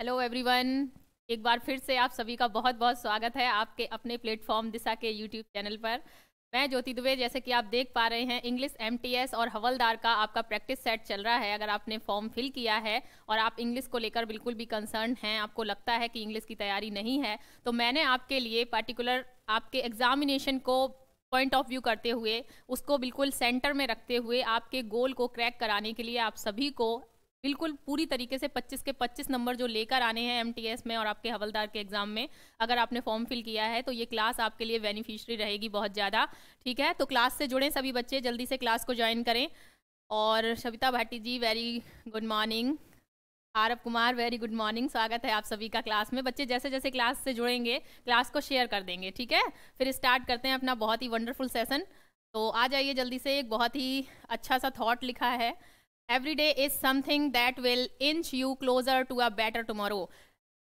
Hello everyone एक बार फिर से आप सभी का बहुत बहुत स्वागत है आपके अपने प्लेटफॉर्म दिशा के यूट्यूब चैनल पर मैं ज्योति दुबे जैसे कि आप देख पा रहे हैं इंग्लिश एमटीएस और हवलदार का आपका प्रैक्टिस सेट चल रहा है अगर आपने फॉर्म फिल किया है और आप इंग्लिश को लेकर बिल्कुल भी कंसर्न हैं आपको लगता है कि इंग्लिश की तैयारी नहीं है तो मैंने आपके लिए पार्टिकुलर आपके एग्जामिनेशन को पॉइंट ऑफ व्यू करते हुए उसको बिल्कुल सेंटर में रखते हुए आपके गोल को क्रैक कराने के लिए आप सभी को बिल्कुल पूरी तरीके से 25 के 25 नंबर जो लेकर आने हैं एमटीएस में और आपके हवलदार के एग्जाम में अगर आपने फॉर्म फिल किया है तो ये क्लास आपके लिए बेनिफिशरी रहेगी बहुत ज़्यादा ठीक है तो क्लास से जुड़ें सभी बच्चे जल्दी से क्लास को ज्वाइन करें और Savita Bhati ji very good morning Aarav Kumar very good morning स्वागत है आप सभी का क्लास में बच्चे जैसे जैसे क्लास से जुड़ेंगे क्लास को शेयर कर देंगे ठीक है फिर स्टार्ट करते हैं अपना बहुत ही वंडरफुल सेशन तो आ जाइए जल्दी से एक बहुत ही अच्छा सा थॉट लिखा है every day is something that will inch you closer to a better tomorrow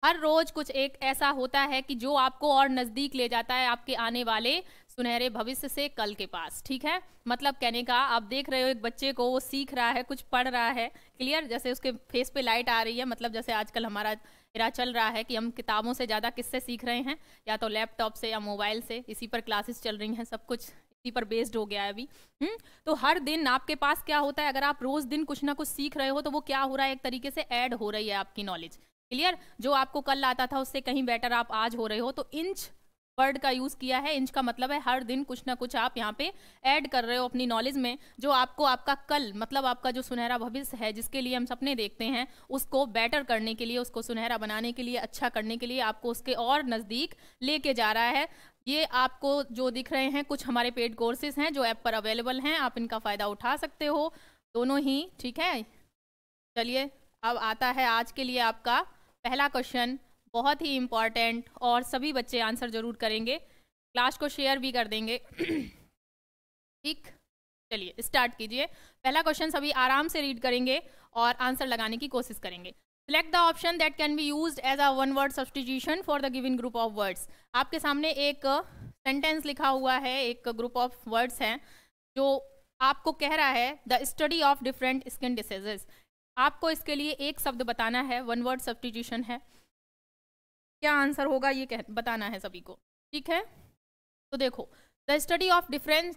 हर रोज कुछ एक ऐसा होता है कि जो आपको और नज़दीक ले जाता है आपके आने वाले सुनहरे भविष्य से कल के पास ठीक है मतलब कहने का आप देख रहे हो एक बच्चे को वो सीख रहा है कुछ पढ़ रहा है क्लियर जैसे उसके फेस पे लाइट आ रही है मतलब जैसे आजकल हमारा इरा चल रहा है कि हम किताबों से ज़्यादा किससे सीख रहे हैं या तो लैपटॉप से या मोबाइल से इसी पर क्लासेस चल रही हैं सब कुछ पर बेस्ड हो गया है अभी हम्म तो हर दिन आपके पास क्या होता है अगर आप रोज दिन कुछ ना कुछ सीख रहे हो तो वो क्या हो रहा है एक तरीके से ऐड हो रही है आपकी नॉलेज क्लियर जो आपको कल आता था उससे कहीं बेटर आप आज हो रहे हो तो इंच वर्ड का यूज़ किया है इंच का मतलब है हर दिन कुछ ना कुछ आप यहाँ पे ऐड कर रहे हो अपनी नॉलेज में जो आपको आपका कल मतलब आपका जो सुनहरा भविष्य है जिसके लिए हम सपने देखते हैं उसको बेटर करने के लिए उसको सुनहरा बनाने के लिए अच्छा करने के लिए आपको उसके और नज़दीक लेके जा रहा है ये आपको जो दिख रहे हैं कुछ हमारे पेड कोर्सेज हैं जो ऐप पर अवेलेबल हैं आप इनका फ़ायदा उठा सकते हो दोनों ही ठीक है चलिए अब आता है आज के लिए आपका पहला क्वेश्चन बहुत ही इम्पॉर्टेंट और सभी बच्चे आंसर ज़रूर करेंगे क्लास को शेयर भी कर देंगे ठीक चलिए स्टार्ट कीजिए पहला क्वेश्चन सभी आराम से रीड करेंगे और आंसर लगाने की कोशिश करेंगे select the option that can be use as a one word substitution for the given group of words आपके सामने एक सेंटेंस लिखा हुआ है एक ग्रुप ऑफ वर्ड्स हैं जो आपको कह रहा है the study of different skin diseases आपको इसके लिए एक शब्द बताना है वन वर्ड सब्सटीट्यूशन है क्या आंसर होगा ये कह बताना है सभी को ठीक है तो देखो the study of different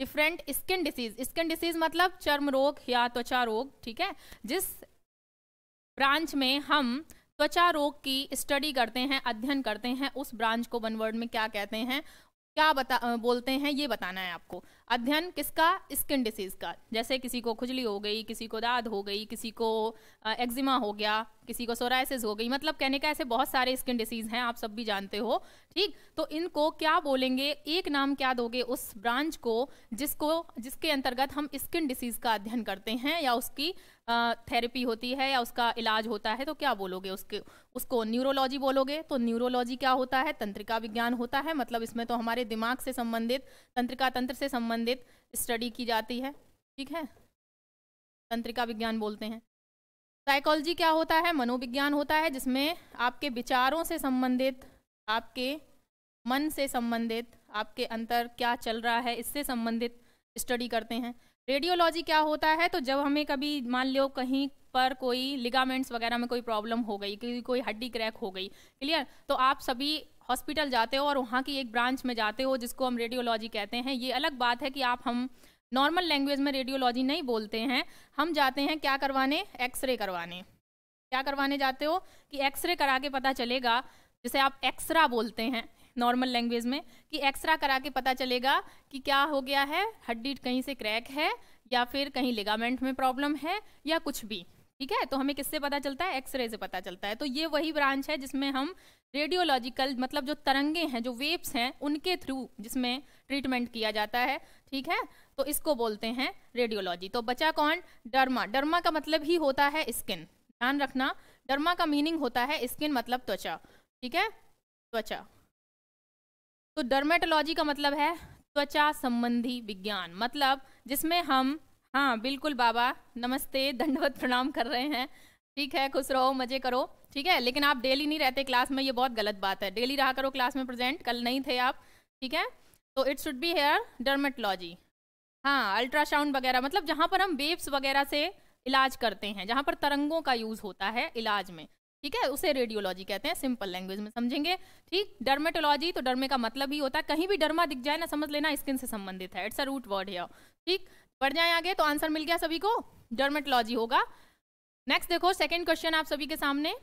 different skin disease skin disease मतलब चर्म रोग या त्वचा रोग ठीक है जिस ब्रांच में हम त्वचा रोग की स्टडी करते हैं अध्ययन करते हैं उस ब्रांच को वन वर्ड में क्या कहते हैं क्या बता बोलते हैं ये बताना है आपको अध्ययन किसका स्किन डिसीज का जैसे किसी को खुजली हो गई किसी को दाद हो गई किसी को एक्जिमा हो गया किसी को सोराइसिस हो गई मतलब कहने का ऐसे बहुत सारे स्किन डिसीज हैं आप सब भी जानते हो ठीक तो इनको क्या बोलेंगे एक नाम क्या दोगे उस ब्रांच को जिसको जिसके अंतर्गत हम स्किन डिसीज का अध्ययन करते हैं या उसकी थेरेपी होती है या उसका इलाज होता है तो क्या बोलोगे उसके उसको न्यूरोलॉजी बोलोगे तो न्यूरोलॉजी क्या होता है तंत्रिका विज्ञान होता है मतलब इसमें तो हमारे दिमाग से संबंधित तंत्रिका तंत्र से संबंधित स्टडी की जाती है ठीक है तंत्रिका विज्ञान बोलते हैं साइकोलॉजी क्या होता है मनोविज्ञान होता है जिसमें आपके विचारों से संबंधित आपके मन से संबंधित आपके अंतर क्या चल रहा है इससे संबंधित स्टडी करते हैं रेडियोलॉजी क्या होता है तो जब हमें कभी मान लो कहीं पर कोई लिगामेंट्स वगैरह में कोई प्रॉब्लम हो गई कि कोई हड्डी क्रैक हो गई क्लियर तो आप सभी हॉस्पिटल जाते हो और वहाँ की एक ब्रांच में जाते हो जिसको हम रेडियोलॉजी कहते हैं ये अलग बात है कि आप हम नॉर्मल लैंग्वेज में रेडियोलॉजी नहीं बोलते हैं हम जाते हैं क्या करवाने एक्सरे करवाने क्या करवाने जाते हो कि एक्सरे करा के पता चलेगा जैसे आप एक्सरा बोलते हैं नॉर्मल लैंग्वेज में कि एक्सरा करा के पता चलेगा कि क्या हो गया है हड्डी कहीं से क्रैक है या फिर कहीं लिगामेंट में प्रॉब्लम है या कुछ भी ठीक है तो हमें किससे पता चलता है एक्सरे से पता चलता है तो ये वही ब्रांच है जिसमें हम रेडियोलॉजिकल मतलब जो तरंगे हैं जो वेव्स हैं उनके थ्रू जिसमें ट्रीटमेंट किया जाता है ठीक है तो इसको बोलते हैं रेडियोलॉजी तो बचा कौन डर्मा डर्मा का मतलब ही होता है स्किन ध्यान रखना डर्मा का मीनिंग होता है स्किन मतलब त्वचा ठीक है त्वचा तो डर्मेटोलॉजी का मतलब है त्वचा संबंधी विज्ञान मतलब जिसमें हम हाँ बिल्कुल बाबा नमस्ते दंडवत प्रणाम कर रहे हैं ठीक है खुश रहो मजे करो ठीक है लेकिन आप डेली नहीं रहते क्लास में ये बहुत गलत बात है डेली रहा करो क्लास में प्रेजेंट कल नहीं थे आप ठीक है तो it should be here dermatology हाँ अल्ट्रासाउंड वगैरह मतलब जहाँ पर हम वेव्स वगैरह से इलाज करते हैं जहाँ पर तरंगों का यूज़ होता है इलाज में ठीक है उसे रेडियोलॉजी कहते हैं सिंपल लैंग्वेज में समझेंगे ठीक डर्मेटोलॉजी तो डर्मे का मतलब ही होता है कहीं भी डर्मा दिख जाए ना समझ लेना स्किन से संबंधित है इट्स अ रूट वर्ड है ठीक बढ़ जाए आगे तो आंसर मिल गया सभी को डर्मेटोलॉजी होगा नेक्स्ट देखो सेकेंड क्वेश्चन आप सभी के सामने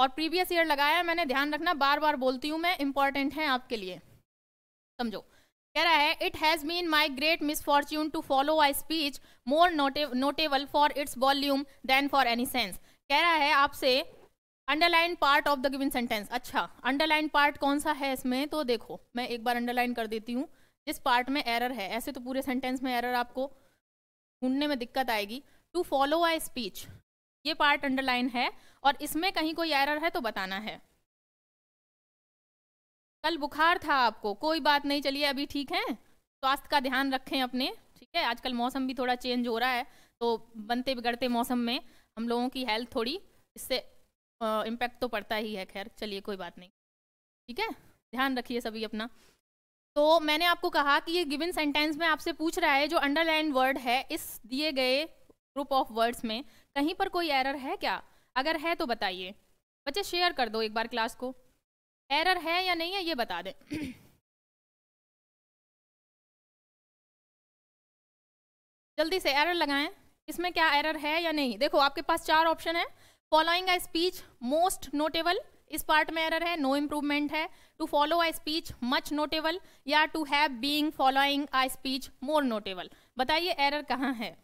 और प्रीवियस ईयर लगाया है मैंने ध्यान रखना बार बार बोलती हूँ मैं इंपॉर्टेंट है आपके लिए समझो कह रहा है it has been my great misfortune to follow I speech more notable for its volume than for any sense कह रहा है आपसे underline part of the given sentence अच्छा अंडरलाइन पार्ट कौन सा है इसमें तो देखो मैं एक बार अंडरलाइन कर देती हूँ जिस पार्ट में एरर है ऐसे तो पूरे सेंटेंस में एरर आपको ढूंढने में दिक्कत आएगी टू फॉलो आई स्पीच ये पार्ट अंडरलाइन है और इसमें कहीं कोई एरर है तो बताना है कल बुखार था आपको कोई बात नहीं चलिए अभी ठीक है स्वास्थ्य का ध्यान रखें अपने ठीक है आजकल मौसम भी थोड़ा चेंज हो रहा है तो बनते बिगड़ते मौसम में हम लोगों की हेल्थ थोड़ी इससे इम्पैक्ट तो पड़ता ही है खैर चलिए कोई बात नहीं ठीक है ध्यान रखिए सभी अपना तो मैंने आपको कहा कि ये गिवन सेंटेंस में आपसे पूछ रहा है जो अंडरलाइन वर्ड है इस दिए गए ग्रुप ऑफ वर्ड्स में कहीं पर कोई एरर है क्या अगर है तो बताइए बच्चे शेयर कर दो एक बार क्लास को एरर है या नहीं है ये बता दें जल्दी से एरर लगाएं इसमें क्या एरर है या नहीं देखो आपके पास चार ऑप्शन है following a speech most notable इस पार्ट में एरर है नो इम्प्रूवमेंट है to follow a speech much notable या to have being following a speech more notable बताइए एरर कहाँ है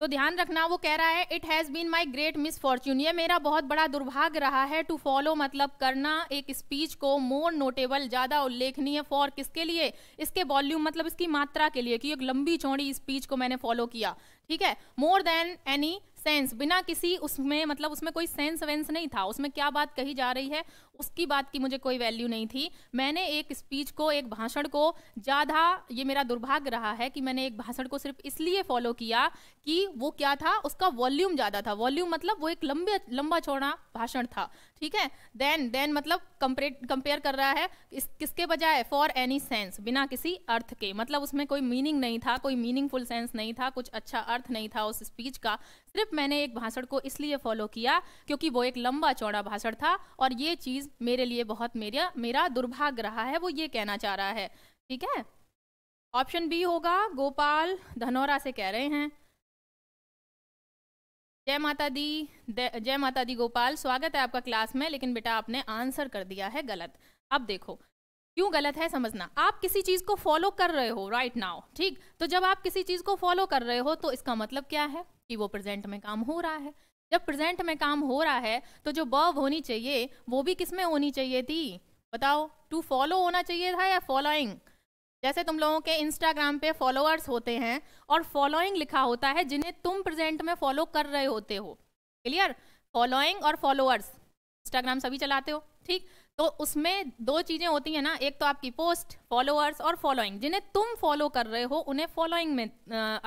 तो ध्यान रखना वो कह रहा है it has been my great misfortune ये मेरा बहुत बड़ा दुर्भाग्य रहा है टू फॉलो मतलब करना एक स्पीच को मोर नोटेबल ज़्यादा उल्लेखनीय फॉर किसके लिए इसके वॉल्यूम मतलब इसकी मात्रा के लिए कि एक लंबी चौड़ी स्पीच को मैंने फॉलो किया ठीक है मोर देन एनी सेंस बिना किसी उसमें मतलब उसमें कोई सेंस वेंस नहीं था उसमें क्या बात कही जा रही है उसकी बात की मुझे कोई वैल्यू नहीं थी मैंने एक स्पीच को एक भाषण को ज़्यादा ये मेरा दुर्भाग्य रहा है कि मैंने एक भाषण को सिर्फ इसलिए फॉलो किया कि वो क्या था उसका वॉल्यूम ज़्यादा था वॉल्यूम मतलब वो एक लंबे लंबा चौड़ा भाषण था ठीक है देन देन मतलब कंपेयर कंपेयर कर रहा है इस, किसके बजाय फॉर एनी सेंस बिना किसी अर्थ के मतलब उसमें कोई मीनिंग नहीं था कोई मीनिंगफुल सेंस नहीं था कुछ अच्छा अर्थ नहीं था उस स्पीच का सिर्फ मैंने एक भाषण को इसलिए फॉलो किया क्योंकि वो एक लंबा चौड़ा भाषण था और ये चीज़ मेरे लिए बहुत मेरा मेरा दुर्भाग्य रहा है वो ये कहना चाह रहा है ठीक है ऑप्शन बी होगा गोपाल धनौरा से कह रहे हैं जय माता दी जय माता दी गोपाल स्वागत है आपका क्लास में लेकिन बेटा आपने आंसर कर दिया है गलत अब देखो क्यों गलत है समझना आप किसी चीज़ को फॉलो कर रहे हो राइट नाउ ठीक तो जब आप किसी चीज़ को फॉलो कर रहे हो तो इसका मतलब क्या है कि वो प्रेजेंट में काम हो रहा है जब प्रेजेंट में काम हो रहा है तो जो बर्व होनी चाहिए वो भी किस में होनी चाहिए थी बताओ टू फॉलो होना चाहिए था या फॉलोइंग जैसे तुम लोगों के इंस्टाग्राम पे फॉलोअर्स होते हैं और फॉलोइंग लिखा होता है जिन्हें तुम प्रेजेंट में फॉलो कर रहे होते हो क्लियर फॉलोइंग और फॉलोअर्स इंस्टाग्राम सभी चलाते हो ठीक तो उसमें दो चीज़ें होती हैं ना एक तो आपकी पोस्ट फॉलोअर्स और फॉलोइंग जिन्हें तुम फॉलो कर रहे हो उन्हें फॉलोइंग में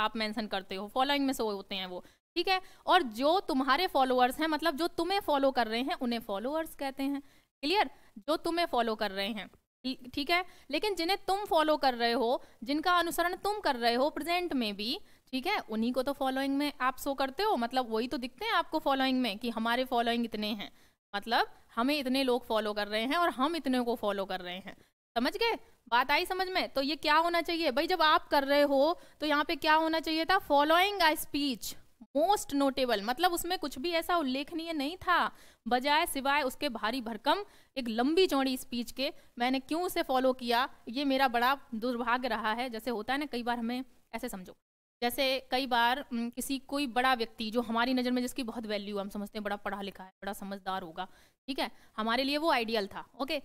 आप मेंशन करते हो फॉलोइंग में सो होते हैं वो ठीक है और जो तुम्हारे फॉलोअर्स हैं मतलब जो तुम्हें फॉलो कर रहे हैं उन्हें फॉलोअर्स कहते हैं क्लियर जो तुम्हें फॉलो कर रहे हैं ठीक है लेकिन जिन्हें तुम फॉलो कर रहे हो जिनका अनुसरण तुम कर रहे हो प्रेजेंट में भी ठीक है उन्हीं को तो फॉलोइंग में आप शो करते हो मतलब वही तो दिखते हैं आपको फॉलोइंग में कि हमारे फॉलोइंग इतने हैं मतलब हमें इतने लोग फॉलो कर रहे हैं और हम इतने को फॉलो कर रहे हैं समझ गए बात आई समझ में तो ये क्या होना चाहिए भाई जब आप कर रहे हो तो यहाँ पे क्या होना चाहिए था following I speech most notable मतलब उसमें कुछ भी ऐसा उल्लेखनीय नहीं था बजाय सिवाय उसके भारी भरकम एक लंबी चौड़ी स्पीच के मैंने क्यों उसे फॉलो किया ये मेरा बड़ा दुर्भाग्य रहा है जैसे होता है ना कई बार हमें ऐसे समझो जैसे कई बार किसी कोई बड़ा व्यक्ति जो हमारी नज़र में जिसकी बहुत वैल्यू हम समझते हैं बड़ा पढ़ा लिखा है बड़ा समझदार होगा ठीक है हमारे लिए वो आइडियल था ओके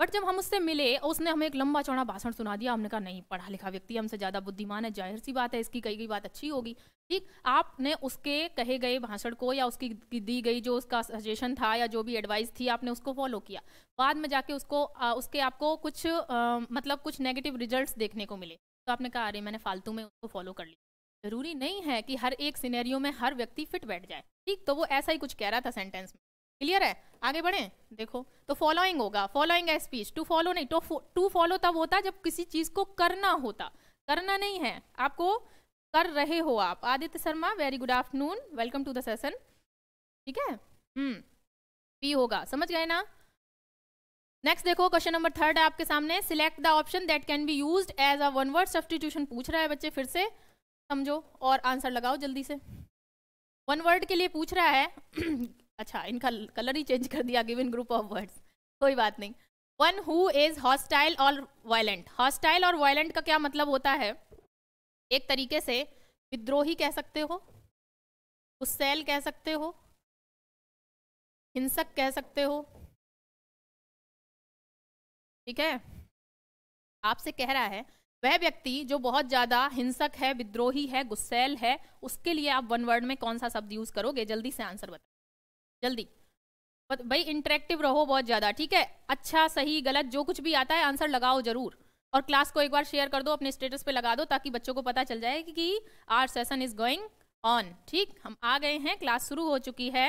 बट जब हम उससे मिले उसने हमें एक लंबा चौड़ा भाषण सुना दिया हमने कहा नहीं पढ़ा लिखा व्यक्ति हमसे ज़्यादा बुद्धिमान है जाहिर सी बात है इसकी कही गई बात अच्छी होगी ठीक आपने उसके कहे गए भाषण को या उसकी दी गई जो उसका सजेशन था या जो भी एडवाइस थी आपने उसको फॉलो किया बाद में जाके उसको आ, उसके आपको कुछ आ, मतलब कुछ नेगेटिव रिजल्ट देखने को मिले तो आपने कहा अरे मैंने फालतू में उसको फॉलो कर लिया ज़रूरी नहीं है कि हर एक सीनेरियो में हर व्यक्ति फिट बैठ जाए ठीक तो वो ऐसा ही कुछ कह रहा था सेंटेंस में क्लियर है आगे बढ़े देखो तो फॉलोइंग होगा फॉलोइंग स्पीच टू फॉलो नहीं टू फॉलो तब होता जब किसी चीज को करना होता करना नहीं है आपको कर रहे हो आप Aditya Sharma very good afternoon welcome to the session ठीक है हम्म पी होगा समझ गए ना नेक्स्ट देखो क्वेश्चन नंबर थर्ड है आपके सामने select the option that can be use as a one word substitution पूछ रहा है बच्चे फिर से समझो और आंसर लगाओ जल्दी से वन वर्ड के लिए पूछ रहा है अच्छा इनका कलर ही चेंज कर दिया गिवन ग्रुप ऑफ वर्ड्स कोई बात नहीं वन हु इज हॉस्टाइल और वायलेंट हॉस्टाइल और वायलेंट का क्या मतलब होता है एक तरीके से विद्रोही कह सकते हो उसेल कह सकते हो हिंसक कह सकते हो ठीक है आपसे कह रहा है वह व्यक्ति जो बहुत ज़्यादा हिंसक है विद्रोही है गुस्सेल है उसके लिए आप वन वर्ड में कौन सा शब्द यूज़ करोगे जल्दी से आंसर बताओ जल्दी भाई इंटरेक्टिव रहो बहुत ज़्यादा ठीक है अच्छा सही गलत जो कुछ भी आता है आंसर लगाओ जरूर और क्लास को एक बार शेयर कर दो अपने स्टेटस पे लगा दो ताकि बच्चों को पता चल जाए कि, कि our session is going on ठीक हम आ गए हैं क्लास शुरू हो चुकी है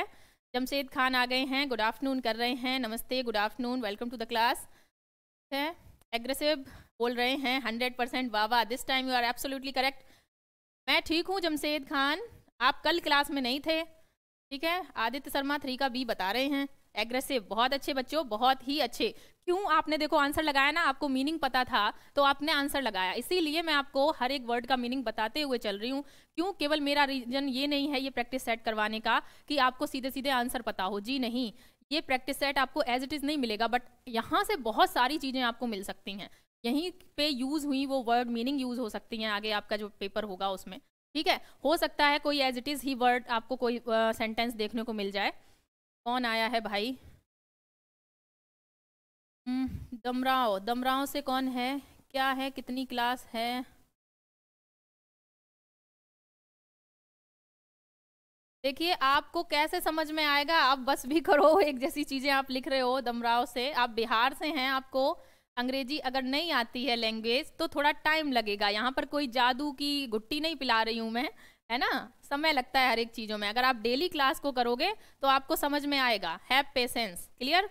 जमशेद खान आ गए हैं गुड आफ्टरनून कर रहे हैं नमस्ते good afternoon welcome to the class है एग्रेसिव बोल रहे हैं हंड्रेड परसेंट वाह this time you are absolutely correct मैं ठीक हूँ जमशेद खान आप कल क्लास में नहीं थे ठीक है आदित्य शर्मा थ्री का बी बता रहे हैं एग्रेसिव बहुत अच्छे बच्चों बहुत ही अच्छे क्यों आपने देखो आंसर लगाया ना आपको मीनिंग पता था तो आपने आंसर लगाया इसीलिए मैं आपको हर एक वर्ड का मीनिंग बताते हुए चल रही हूँ क्यों केवल मेरा रीजन ये नहीं है ये प्रैक्टिस सेट करवाने का कि आपको सीधे सीधे आंसर पता हो जी नहीं ये प्रैक्टिस सेट आपको एज इट इज़ नहीं मिलेगा बट यहाँ से बहुत सारी चीज़ें आपको मिल सकती हैं यहीं पे यूज़ हुई वो वर्ड मीनिंग यूज़ हो सकती हैं आगे आपका जो पेपर होगा उसमें ठीक है हो सकता है कोई एज इट इज़ ही वर्ड आपको कोई सेंटेंस uh, देखने को मिल जाए कौन आया है भाई हम्म, दमराव दमराव से कौन है क्या है कितनी क्लास है देखिए आपको कैसे समझ में आएगा आप बस भी करो एक जैसी चीज़ें आप लिख रहे हो दमराव से आप बिहार से हैं आपको अंग्रेजी अगर नहीं आती है लैंग्वेज तो थोड़ा टाइम लगेगा यहाँ पर कोई जादू की गुट्टी नहीं पिला रही हूँ मैं है ना समय लगता है हर एक चीज़ों में अगर आप डेली क्लास को करोगे तो आपको समझ में आएगा हैव पेशेंस क्लियर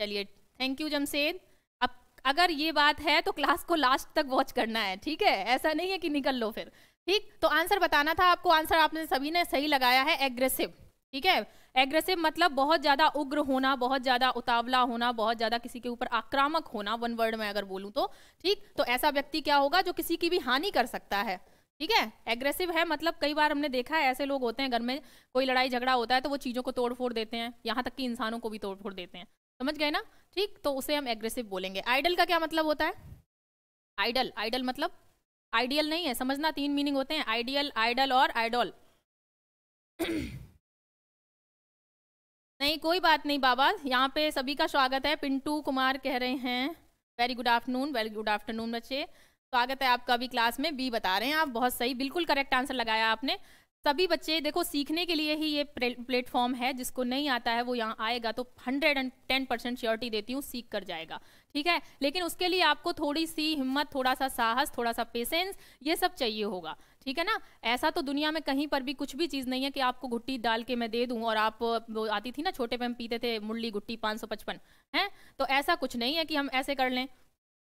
चलिए थैंक यू जमशेद अब अगर ये बात है तो क्लास को लास्ट तक वॉच करना है ठीक है ऐसा नहीं है कि निकल लो फिर ठीक तो आंसर बताना था आपको आंसर आपने सभी ने सही लगाया है एग्रेसिव ठीक है एग्रेसिव मतलब बहुत ज़्यादा उग्र होना बहुत ज़्यादा उतावला होना बहुत ज़्यादा किसी के ऊपर आक्रामक होना वन वर्ड में अगर बोलूं तो ठीक तो ऐसा व्यक्ति क्या होगा जो किसी की भी हानि कर सकता है ठीक है एग्रेसिव है मतलब कई बार हमने देखा है ऐसे लोग होते हैं घर में कोई लड़ाई झगड़ा होता है तो वो चीज़ों को तोड़ फोड़ देते हैं यहाँ तक कि इंसानों को भी तोड़ फोड़ देते हैं समझ गए ना ठीक तो उसे हम एग्रेसिव बोलेंगे आइडल का क्या मतलब होता है आइडल आइडल मतलब आइडियल नहीं है समझना तीन मीनिंग होते हैं आइडियल आइडल और आइडोल नहीं कोई बात नहीं बाबा यहाँ पे सभी का स्वागत है पिंटू कुमार कह रहे हैं very good afternoon very good afternoon बच्चे स्वागत है आपका अभी क्लास में बी बता रहे हैं आप बहुत सही बिल्कुल करेक्ट आंसर लगाया आपने सभी बच्चे देखो सीखने के लिए ही ये प्लेटफॉर्म है जिसको नहीं आता है वो यहाँ आएगा तो hundred and ten percent surety देती हूँ सीख कर जाएगा ठीक है लेकिन उसके लिए आपको थोड़ी सी हिम्मत थोड़ा सा साहस थोड़ा सा पेशेंस ये सब चाहिए होगा ठीक है ना ऐसा तो दुनिया में कहीं पर भी कुछ भी चीज़ नहीं है कि आपको घुट्टी डाल के मैं दे दूँ और आप वो आती थी ना छोटे पे हम पीते थे मुरली घुट्टी पाँच सौ पचपन है तो ऐसा कुछ नहीं है कि हम ऐसे कर लें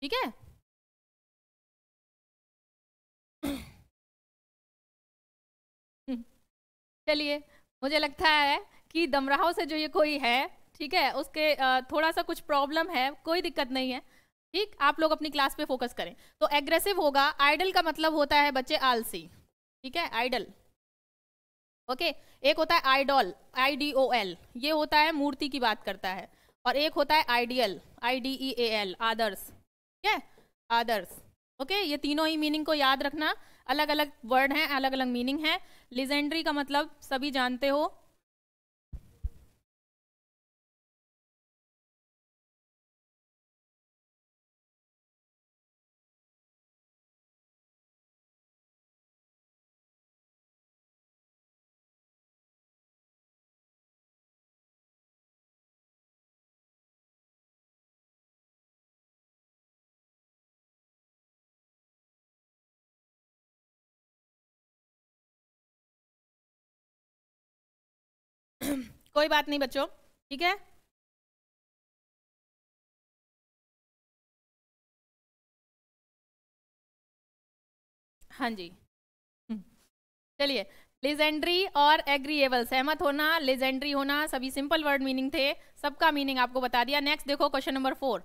ठीक है चलिए मुझे लगता है कि दमराहों से जो ये कोई है ठीक है उसके थोड़ा सा कुछ प्रॉब्लम है कोई दिक्कत नहीं है ठीक आप लोग अपनी क्लास पे फोकस करें तो एग्रेसिव होगा आइडल का मतलब होता है बच्चे आलसी ठीक है आइडल ओके एक होता है idol I D O L ये होता है मूर्ति की बात करता है और एक होता है ideal I D E A L आदर्श ठीक है आदर्श ओके ये तीनों ही मीनिंग को याद रखना अलग अलग वर्ड हैं अलग अलग मीनिंग है लिजेंड्री का मतलब सभी जानते हो कोई बात नहीं बच्चों ठीक है हाँ जी हम्म। चलिए लेजेंड्री और एग्रीएबल सहमत होना लेजेंड्री होना सभी सिंपल वर्ड मीनिंग थे सबका मीनिंग आपको बता दिया नेक्स्ट देखो क्वेश्चन नंबर फोर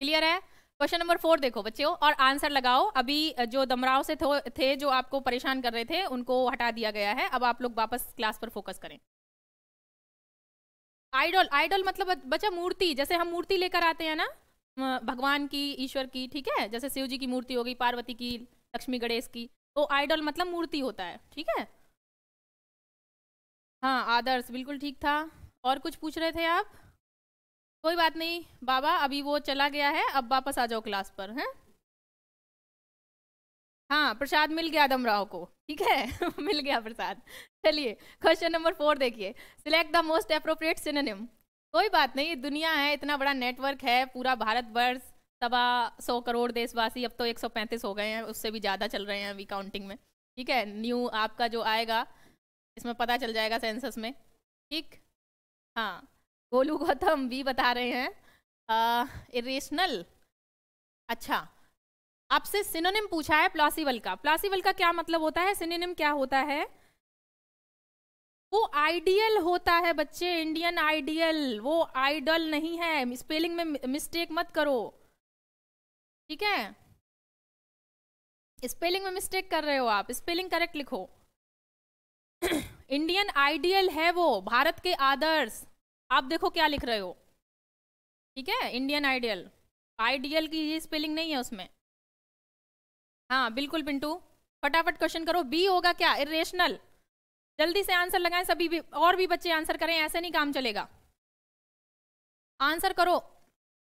क्लियर है क्वेश्चन नंबर फोर देखो बच्चों और आंसर लगाओ अभी जो दमराव से थे जो आपको परेशान कर रहे थे उनको हटा दिया गया है अब आप लोग वापस क्लास पर फोकस करें आइडल आइडल मतलब बच्चा मूर्ति जैसे हम मूर्ति लेकर आते हैं ना भगवान की ईश्वर की ठीक है जैसे शिव जी की मूर्ति हो गई पार्वती की लक्ष्मी गणेश की तो आइडल मतलब मूर्ति होता है ठीक है हाँ आदर्श बिल्कुल ठीक था और कुछ पूछ रहे थे आप कोई बात नहीं बाबा अभी वो चला गया है अब वापस आ जाओ क्लास पर हैं हाँ प्रसाद मिल गया दमराव को ठीक है मिल गया प्रसाद चलिए क्वेश्चन नंबर फोर देखिए select the most appropriate synonym कोई बात नहीं दुनिया है इतना बड़ा नेटवर्क है पूरा भारतवर्ष सवा सौ करोड़ देशवासी अब तो 135 हो गए हैं उससे भी ज़्यादा चल रहे हैं अभी काउंटिंग में ठीक है न्यू आपका जो आएगा इसमें पता चल जाएगा सेंसस में ठीक हाँ गोलू गौतम तो भी बता रहे हैं इरेशनल अच्छा आपसे सिनोनिम पूछा है प्लासिबल का प्लासिबल का क्या मतलब होता है सिनोनिम क्या होता है वो आइडियल होता है बच्चे इंडियन आइडियल वो आइडल नहीं है स्पेलिंग में मिस्टेक मत करो ठीक है स्पेलिंग में मिस्टेक कर रहे हो आप स्पेलिंग करेक्ट लिखो इंडियन आइडियल है वो भारत के आदर्श आप देखो क्या लिख रहे हो ठीक है इंडियन आइडियल आइडियल की ये स्पेलिंग नहीं है उसमें हाँ बिल्कुल पिंटू फटाफट क्वेश्चन करो बी होगा क्या इरेशनल जल्दी से आंसर लगाएं सभी भी, और भी बच्चे आंसर करें ऐसे नहीं काम चलेगा आंसर करो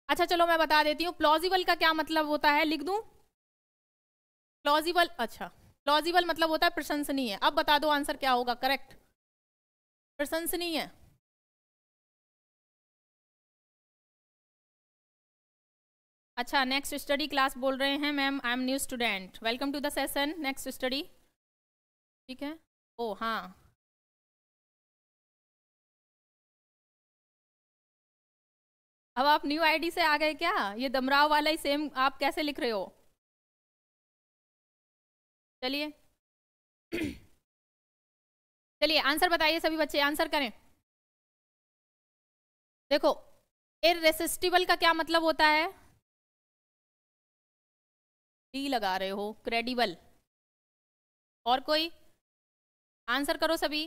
अच्छा चलो मैं बता देती हूँ प्लॉजिबल का क्या मतलब होता है लिख दूँ प्लॉजिबल अच्छा प्लॉजिबल मतलब होता है प्रशंसनीय अब बता दो आंसर क्या होगा करेक्ट प्रशंसनीय अच्छा नेक्स्ट स्टडी क्लास बोल रहे हैं ma'am I am new student welcome to the session next study ठीक है ओ हाँ अब आप न्यू आईडी से आ गए क्या ये दमराव वाला ही सेम आप कैसे लिख रहे हो चलिए चलिए आंसर बताइए सभी बच्चे आंसर करें देखो इरेसिस्टिबल का क्या मतलब होता है डी लगा रहे हो क्रेडिबल और कोई आंसर करो सभी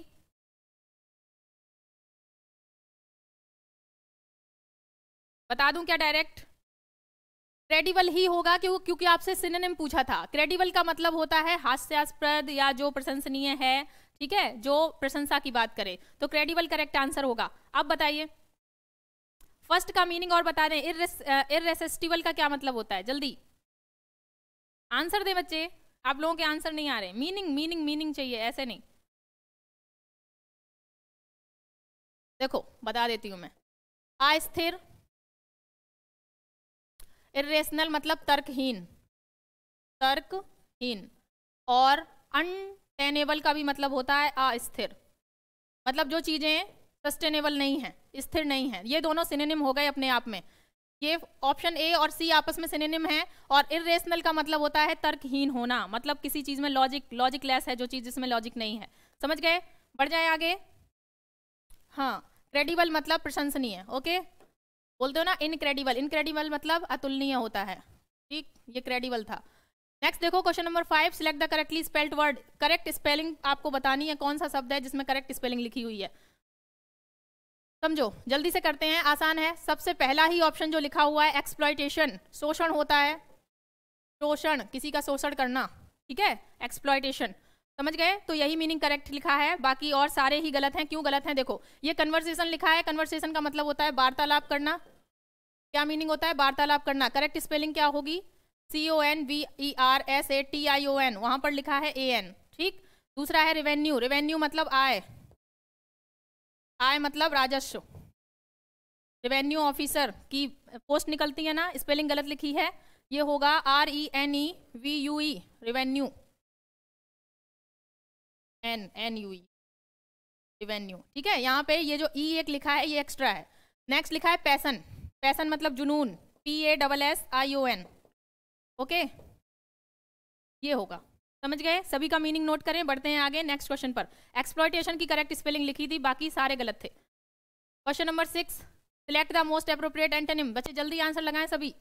बता दूं क्या डायरेक्ट क्रेडिबल ही होगा क्यों क्योंकि आपसे सिनेम पूछा था क्रेडिबल का मतलब होता है हास्यास्पद या जो प्रशंसनीय है ठीक है जो प्रशंसा की बात करे तो क्रेडिबल करेक्ट आंसर होगा अब बताइए फर्स्ट का मीनिंग और बता दें इरेसिस्टिबल का क्या मतलब होता है जल्दी आंसर दे बच्चे आप लोगों के आंसर नहीं आ रहे मीनिंग मीनिंग मीनिंग चाहिए ऐसे नहीं देखो बता देती हूं मैं अस्थिर इेशनल मतलब तर्कहीन तर्कहीन और अनटेनेबल का भी मतलब होता है अस्थिर मतलब जो चीज़ें सस्टेनेबल नहीं है स्थिर नहीं है ये दोनों सिनेनिम हो गए अपने आप में ये ऑप्शन ए और सी आपस में सिनेनिम है और इरेशनल का मतलब होता है तर्कहीन होना मतलब किसी चीज में लॉजिक लॉजिक लेस है जो चीज जिसमें लॉजिक नहीं है समझ गए बढ़ जाए आगे हाँ क्रेडिबल मतलब प्रशंसनीय ओके बोलते हो ना इनक्रेडिबल इनक्रेडिबल मतलब अतुलनीय होता है ठीक ये क्रेडिबल था नेक्स्ट देखो question number five select the correctly spelled word correct spelling आपको बतानी है कौन सा शब्द है जिसमें करेक्ट स्पेलिंग लिखी हुई है समझो जल्दी से करते हैं आसान है सबसे पहला ही ऑप्शन जो लिखा हुआ है एक्सप्लॉयटेशन शोषण होता है शोषण किसी का शोषण करना ठीक है एक्सप्लॉयटेशन समझ गए तो यही मीनिंग करेक्ट लिखा है बाकी और सारे ही गलत हैं क्यों गलत हैं देखो ये कन्वर्सेशन लिखा है कन्वर्सेशन का मतलब होता है वार्तालाप करना क्या मीनिंग होता है वार्तालाप करना करेक्ट स्पेलिंग क्या होगी C O N V E R S A T I O N वहां पर लिखा है ए एन ठीक दूसरा है रेवेन्यू रेवेन्यू मतलब आय आय मतलब राजस्व रेवेन्यू ऑफिसर की पोस्ट निकलती है ना स्पेलिंग गलत लिखी है ये होगा R E N E V U E revenue N N U E revenue ठीक है यहाँ पे ये जो ई e एक लिखा है ये एक्स्ट्रा है नेक्स्ट लिखा है पैसन पैसन मतलब जुनून P A double S I O N okay ये होगा समझ गए सभी का मीनिंग नोट करें बढ़ते हैं आगे नेक्स्ट क्वेश्चन पर एक्सप्लॉयटेशन की करेक्ट स्पेलिंग लिखी थी बाकी सारे गलत थे question number six select the most appropriate antonym बच्चे जल्दी आंसर लगाएं सभी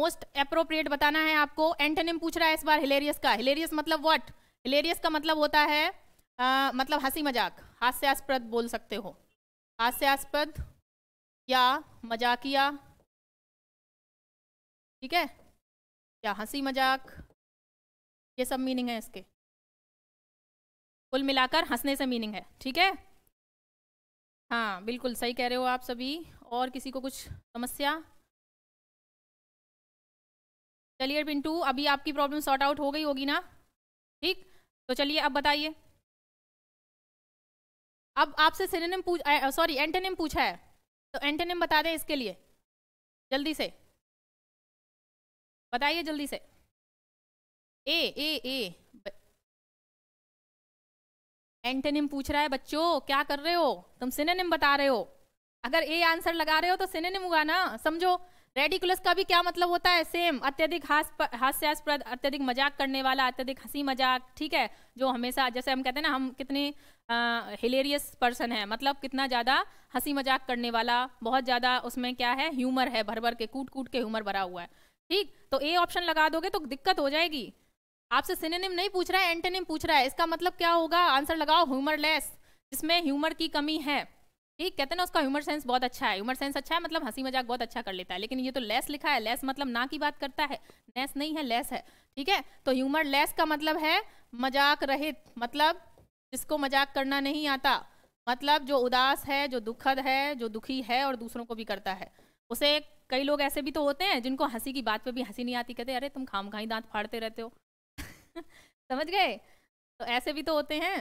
मोस्ट अप्रोप्रिएट बताना है आपको एंटेनिम पूछ रहा है इस बार हिलेरियस का हिलेरियस मतलब व्हाट हिलेरियस का मतलब होता है आ, मतलब हंसी मजाक हास्यास्पद बोल सकते हो हास्यास्पद या मजाकिया ठीक है या हंसी मजाक ये सब मीनिंग है इसके कुल मिलाकर हंसने से मीनिंग है ठीक है हाँ बिल्कुल सही कह रहे हो आप सभी और किसी को कुछ समस्या चलिए पिंटू अभी आपकी प्रॉब्लम सॉर्ट आउट हो गई होगी ना ठीक तो चलिए अब बताइए अब आपसे सिनेम पूछ सॉरी एंटेनिम पूछा है तो एंटेनिम बता दें इसके लिए जल्दी से बताइए जल्दी से ए ए ए एंटेनिम पूछ रहा है बच्चों क्या कर रहे हो तुम सिनेनिम बता रहे हो अगर ए आंसर लगा रहे हो तो सिनेनिम हुआ ना समझो रेडिकुलस का भी क्या मतलब होता है सेम अत्यधिक हास्यास्पद अत्यधिक मजाक करने वाला अत्यधिक हंसी मजाक ठीक है जो हमेशा जैसे हम कहते हैं ना हम कितने हिलेरियस पर्सन है मतलब कितना ज़्यादा हंसी मजाक करने वाला बहुत ज़्यादा उसमें क्या है ह्यूमर है भर भर के कूट कूट के ह्यूमर भरा हुआ है ठीक तो ए ऑप्शन लगा दोगे तो दिक्कत हो जाएगी आपसे सिनेनिम नहीं पूछ रहा है एंटेनिम पूछ रहा है इसका मतलब क्या होगा आंसर लगाओ ह्यूमरलेस जिसमें ह्यूमर की कमी है ठीक कहते हैं ना उसका ह्यूमर सेंस बहुत अच्छा है ह्यूमर सेंस अच्छा है मतलब हंसी मजाक बहुत अच्छा कर लेता है लेकिन ये तो लेस लिखा है लेस मतलब ना की बात करता है नेस नहीं है लेस है ठीक है तो ह्यूमर लेस का मतलब है मजाक रहित मतलब जिसको मजाक करना नहीं आता मतलब जो उदास है जो दुखद है जो दुखी है और दूसरों को भी करता है उसे कई लोग ऐसे भी तो होते हैं जिनको हंसी की बात पे भी हंसी नहीं आती कहते अरे तुम खाम खाई दांत फाड़ते रहते हो समझ गए तो ऐसे भी तो होते हैं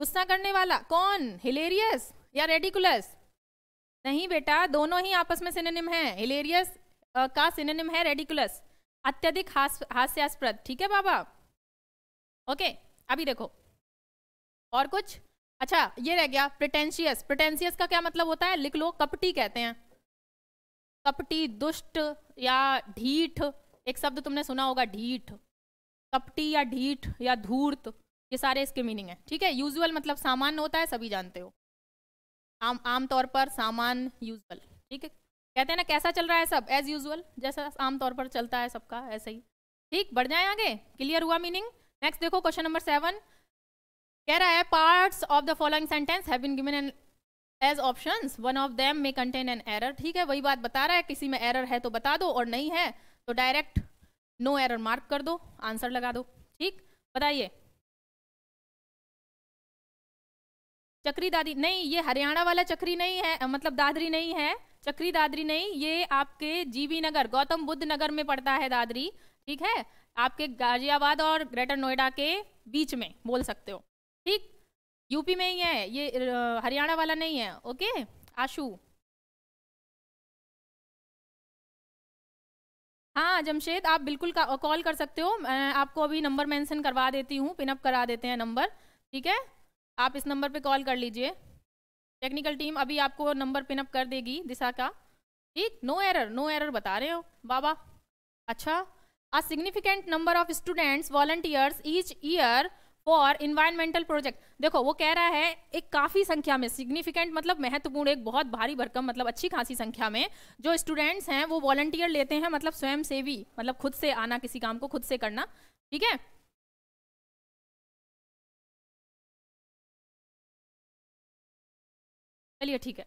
गुस्सा करने वाला कौन हिलेरियस या रेडिकुलस नहीं बेटा दोनों ही आपस में सिनेनिम है हिलेरियस का सिनेनिम है रेडिकुलस अत्यधिक हास्यास्प्रद हास्यास्पद ठीक है बाबा ओके अभी देखो और कुछ अच्छा ये रह गया प्रिटेंशियस प्रिटेंशियस का क्या मतलब होता है लिख लो कपटी कहते हैं कपटी दुष्ट या ढीठ एक शब्द तुमने सुना होगा ढीठ कपटी या ढीठ या धूर्त ये सारे इसके मीनिंग है ठीक है यूजुअल मतलब सामान्य होता है सभी जानते हो आम आमतौर पर सामान यूजुअल ठीक है कहते हैं ना कैसा चल रहा है सब एज यूजुअल जैसा आमतौर पर चलता है सबका ऐसे ही ठीक बढ़ जाए आगे क्लियर हुआ मीनिंग नेक्स्ट देखो क्वेश्चन नंबर सेवन कह रहा है parts of the following sentence have been given an as option one of them में कंटेन एन एरर ठीक है वही बात बता रहा है किसी में एरर है तो बता दो और नहीं है तो डायरेक्ट नो एरर मार्क कर दो आंसर लगा दो ठीक बताइए चक्री दादी नहीं ये हरियाणा वाला चक्री नहीं है मतलब दादरी नहीं है चक्री दादरी नहीं ये आपके जीवी नगर गौतम बुद्ध नगर में पड़ता है दादरी ठीक है आपके गाजियाबाद और ग्रेटर नोएडा के बीच में बोल सकते हो ठीक यूपी में ही है ये हरियाणा वाला नहीं है ओके आशु हाँ जमशेद आप बिल्कुल कॉल कर सकते हो मैं आपको अभी नंबर मेंशन करवा देती हूँ पिनअप करा देते हैं नंबर ठीक है आप इस नंबर पे कॉल कर लीजिए टेक्निकल टीम अभी आपको नंबर पिनअप कर देगी दिशा का ठीक नो एरर नो एरर बता रहे हो बाबा अच्छा a significant number of students volunteers each year for environmental project देखो वो कह रहा है एक काफ़ी संख्या में सिग्निफिकेंट मतलब महत्वपूर्ण एक बहुत भारी भरकम मतलब अच्छी खासी संख्या में जो स्टूडेंट्स हैं वो वॉलंटियर लेते हैं मतलब स्वयं सेवी मतलब खुद से आना किसी काम को खुद से करना ठीक है चलिए ठीक है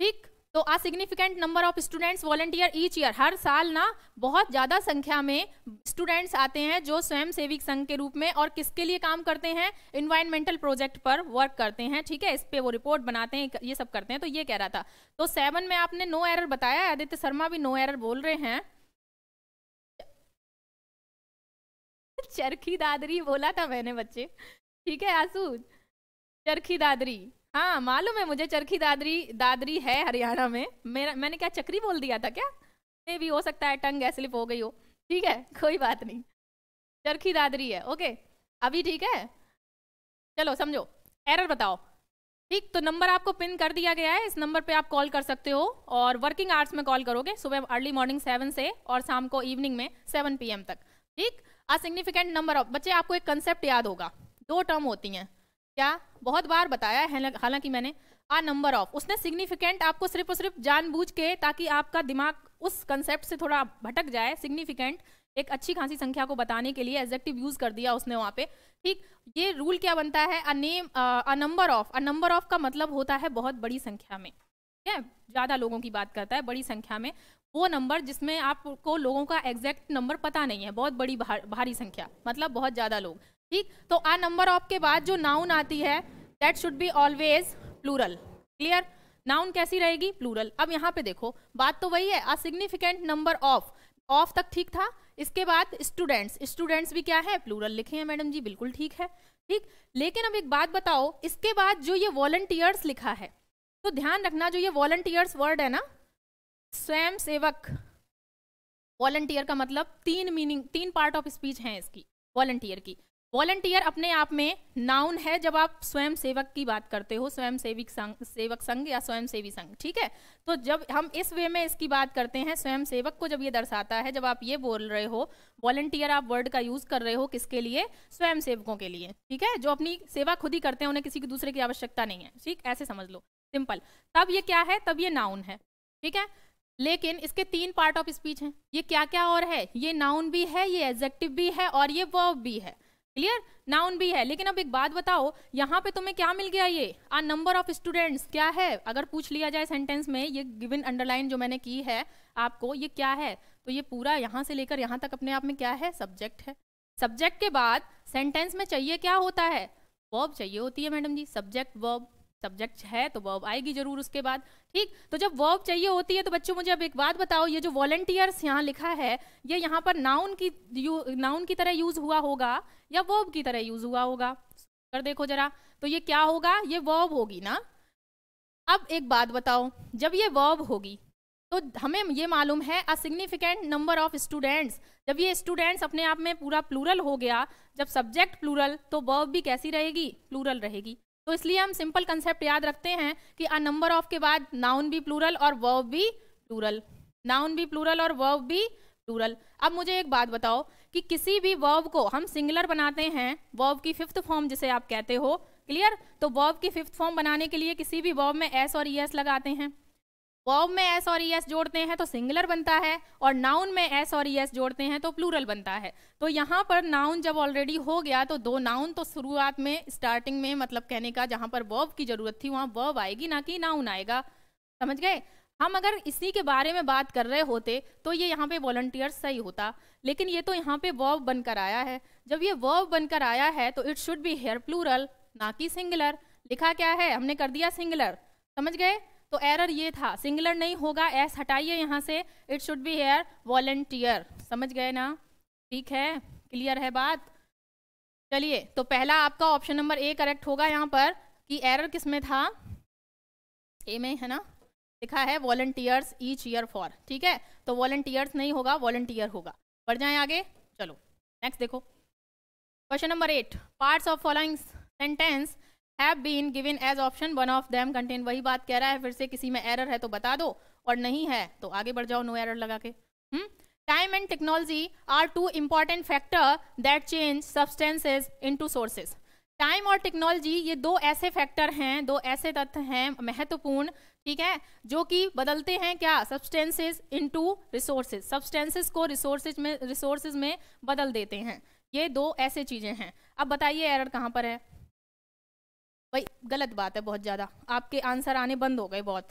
ठीक तो a significant number of students volunteer each year हर साल ना बहुत ज़्यादा संख्या में स्टूडेंट्स आते हैं जो स्वयं सेविक संघ के रूप में और किसके लिए काम करते हैं इन्वायरमेंटल प्रोजेक्ट पर वर्क करते हैं ठीक है इस पर वो रिपोर्ट बनाते हैं ये सब करते हैं तो ये कह रहा था तो सेवन में आपने नो एरर बताया आदित्य शर्मा भी नो एरर बोल रहे हैं चरखी दादरी बोला था मैंने बच्चे ठीक है आसू चरखी दादरी हाँ मालूम है मुझे चरखी दादरी दादरी है हरियाणा में मेरा मैंने क्या चक्री बोल दिया था क्या मे भी हो सकता है टंग स्लिप हो गई हो ठीक है कोई बात नहीं चरखी दादरी है ओके अभी ठीक है चलो समझो एरर बताओ ठीक तो नंबर आपको पिन कर दिया गया है इस नंबर पे आप कॉल कर सकते हो और वर्किंग आवर्स में कॉल करोगे सुबह अर्ली मॉर्निंग सेवन से और शाम को इवनिंग में सेवन पी तक ठीक असिग्निफिकेंट नंबर ऑफ बच्चे आपको एक कंसेप्ट याद होगा दो टर्म होती हैं क्या बहुत बार बताया है हालांकि मैंने आ नंबर ऑफ उसने सिग्निफिकेंट आपको सिर्फ और सिर्फ जानबूझ के ताकि आपका दिमाग उस कंसेप्ट से थोड़ा भटक जाए सिग्निफिकेंट एक अच्छी खासी संख्या को बताने के लिए एग्जेक्टिव यूज कर दिया उसने वहाँ पे ठीक ये रूल क्या बनता है a name a number of a number of का मतलब होता है बहुत बड़ी संख्या में ठीक है ज़्यादा लोगों की बात करता है बड़ी संख्या में वो नंबर जिसमें आपको लोगों का एग्जैक्ट नंबर पता नहीं है बहुत बड़ी भार, भारी संख्या मतलब बहुत ज़्यादा लोग ठीक तो आ नंबर ऑफ के बाद जो नाउन आती है that should be always plural clear noun कैसी रहेगी प्लूरल अब यहाँ पे देखो बात तो वही है a significant number of of तक ठीक था इसके बाद स्टूडेंट्स स्टूडेंट्स भी क्या है प्लूरल लिखे हैं मैडम जी बिल्कुल ठीक है ठीक लेकिन अब एक बात बताओ इसके बाद जो ये वॉलंटियर्स लिखा है तो ध्यान रखना जो ये वॉलंटियर्स वर्ड है ना स्वयं सेवक वॉलंटियर का मतलब तीन मीनिंग तीन पार्ट ऑफ स्पीच है इसकी वॉलंटियर की वॉलंटियर अपने आप में नाउन है जब आप स्वयं सेवक की बात करते हो स्वयं सेविक संघ सेवक संघ या स्वयं सेवी संघ ठीक है तो जब हम इस वे में इसकी बात करते हैं स्वयं सेवक को जब ये दर्शाता है जब आप ये बोल रहे हो वॉलंटियर आप वर्ड का यूज कर रहे हो किसके लिए स्वयं सेवकों के लिए ठीक है जो अपनी सेवा खुद ही करते हैं उन्हें किसी की दूसरे की आवश्यकता नहीं है ठीक ऐसे समझ लो सिंपल तब ये क्या है तब ये नाउन है ठीक है लेकिन इसके तीन पार्ट ऑफ स्पीच हैं ये क्या क्या और है ये नाउन भी है ये एब्जेक्टिव भी है और ये वर्ब भी है क्लियर नाउन भी है लेकिन अब एक बात बताओ यहाँ पे तुम्हें क्या मिल गया ये आ नंबर ऑफ स्टूडेंट्स क्या है अगर पूछ लिया जाए सेंटेंस में ये गिवन अंडरलाइन जो मैंने की है आपको ये क्या है तो ये पूरा यहाँ से लेकर यहाँ तक अपने आप में क्या है सब्जेक्ट है सब्जेक्ट के बाद सेंटेंस में चाहिए क्या होता है वर्ब चाहिए होती है मैडम जी सब्जेक्ट वर्ब सब्जेक्ट है तो वर्ब आएगी जरूर उसके बाद ठीक तो जब वर्ब चाहिए होती है तो बच्चों मुझे अब एक बात बताओ ये जो वॉलेंटियर्स यहाँ लिखा है ये यहाँ पर नाउन की नाउन की तरह यूज हुआ होगा या वर्ब की तरह यूज हुआ होगा कर देखो जरा तो ये क्या होगा ये वर्ब होगी ना अब एक बात बताओ जब ये वर्ब होगी तो हमें ये मालूम है a significant number of students जब ये स्टूडेंट्स अपने आप में पूरा प्लूरल हो गया जब सब्जेक्ट प्लूरल तो वर्ब भी कैसी रहेगी प्लूरल रहेगी तो इसलिए हम सिंपल कंसेप्ट याद रखते हैं कि अ नंबर ऑफ के बाद नाउन भी प्लूरल और वर्व भी प्लूरल नाउन भी प्लूरल और वर्व भी प्लूरल अब मुझे एक बात बताओ कि किसी भी वर्व को हम सिंगुलर बनाते हैं वर्व की फिफ्थ फॉर्म जिसे आप कहते हो क्लियर तो वर्व की फिफ्थ फॉर्म बनाने के लिए किसी भी वर्व में एस और ई लगाते हैं वर्ब में एस और ई e एस जोड़ते हैं तो सिंगुलर बनता है और नाउन में एस और ई e एस जोड़ते हैं तो प्लूरल बनता है तो यहाँ पर नाउन जब ऑलरेडी हो गया तो दो नाउन तो शुरुआत में स्टार्टिंग में मतलब कहने का जहाँ पर वर्ब की जरूरत थी वहाँ वर्ब आएगी ना कि नाउन आएगा समझ गए हम अगर इसी के बारे में बात कर रहे होते तो ये यहाँ पे वॉलंटियर सही होता लेकिन ये तो यहाँ पे वर्ब बनकर आया है जब ये वर्ब बनकर आया है तो it should be here plural ना कि सिंगुलर लिखा क्या है हमने कर दिया सिंगुलर समझ गए तो एरर ये था सिंगुलर नहीं होगा एस हटाइए यहाँ से इट शुड बी हेयर वॉल्टियर समझ गए ना ठीक है क्लियर है बात चलिए तो पहला आपका ऑप्शन नंबर ए करेक्ट होगा यहाँ पर कि एरर किस में था ए में है ना लिखा है वॉलेंटियर्स ईच ईयर फॉर ठीक है तो वॉल्टियर्स नहीं होगा वॉलेंटियर होगा बढ़ जाए आगे चलो नेक्स्ट देखो question number eight parts of following sentence have been given as option one of them contain वही बात कह रहा है फिर से किसी में एरर है तो बता दो और नहीं है तो आगे बढ़ जाओ नो एरर लगा के time and technology are two important factor that change substances into time और टेक्नोलॉजी ये दो ऐसे फैक्टर हैं दो ऐसे तथ्य हैं महत्वपूर्ण ठीक है जो कि बदलते हैं क्या सब्सटेंसेज इनटू रिसोर्सेज सब्सटेंसेज को रिसोर्सेज में रिसोर्सेज में बदल देते हैं ये दो ऐसे चीज़ें हैं अब बताइए एरर कहाँ पर है भाई गलत बात है बहुत ज़्यादा आपके आंसर आने बंद हो गए बहुत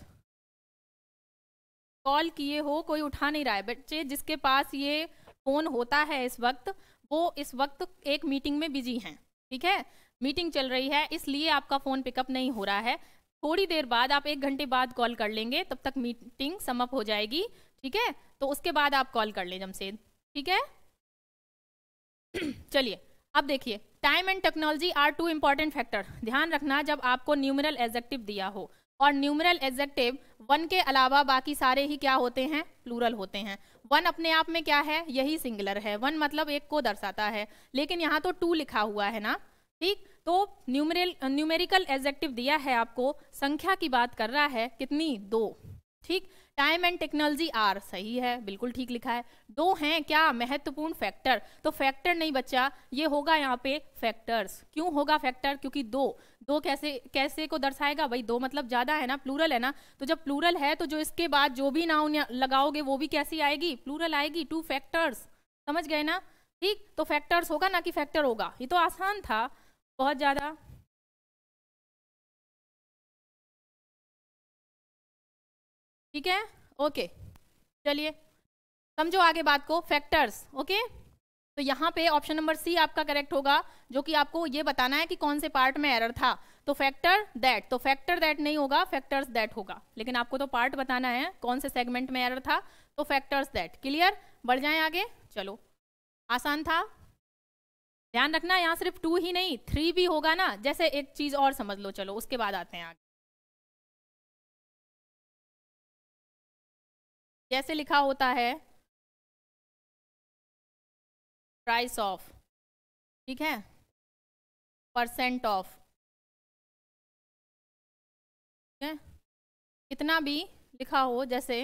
कॉल किए हो कोई उठा नहीं रहा है बच्चे जिसके पास ये फ़ोन होता है इस वक्त वो इस वक्त एक मीटिंग में बिजी हैं ठीक है मीटिंग चल रही है इसलिए आपका फ़ोन पिकअप नहीं हो रहा है थोड़ी देर बाद आप एक घंटे बाद कॉल कर लेंगे तब तक मीटिंग समअप हो जाएगी ठीक है तो उसके बाद आप कॉल कर लें जमशेद ठीक है चलिए अब देखिए time and technology are two important factor ध्यान रखना जब आपको न्यूमरल एजेक्टिव दिया हो और न्यूमरल एजेक्टिव वन के अलावा बाकी सारे ही क्या होते हैं प्लूरल होते हैं वन अपने आप में क्या है यही सिंगुलर है वन मतलब एक को दर्शाता है लेकिन यहाँ तो टू लिखा हुआ है ना ठीक तो न्यूमरल न्यूमेरिकल एजेक्टिव दिया है आपको संख्या की बात कर रहा है कितनी दो ठीक टाइम एंड टेक्नोलॉजी आर सही है बिल्कुल ठीक लिखा है दो हैं क्या महत्वपूर्ण फैक्टर तो फैक्टर नहीं बच्चा ये होगा यहाँ पे फैक्टर्स क्यों होगा फैक्टर क्योंकि दो दो कैसे कैसे को दर्शाएगा भाई दो मतलब ज़्यादा है ना प्लूरल है ना तो जब प्लूरल है तो जो इसके बाद जो भी नाउन लगाओगे वो भी कैसी आएगी प्लूरल आएगी टू फैक्टर्स समझ गए ना ठीक तो फैक्टर्स होगा ना कि फैक्टर होगा ये तो आसान था बहुत ज़्यादा ठीक है ओके चलिए समझो आगे बात को फैक्टर्स ओके तो यहाँ पे ऑप्शन नंबर सी आपका करेक्ट होगा जो कि आपको ये बताना है कि कौन से पार्ट में एरर था तो फैक्टर दैट तो फैक्टर दैट नहीं होगा फैक्टर्स दैट होगा लेकिन आपको तो पार्ट बताना है कौन से सेगमेंट में एरर था तो फैक्टर्स दैट क्लियर बढ़ जाएं आगे चलो आसान था ध्यान रखना यहाँ सिर्फ टू ही नहीं थ्री भी होगा ना जैसे एक चीज और समझ लो चलो उसके बाद आते हैं आगे कैसे लिखा होता है प्राइस ऑफ ठीक है परसेंट ऑफ ठीक है कितना भी लिखा हो जैसे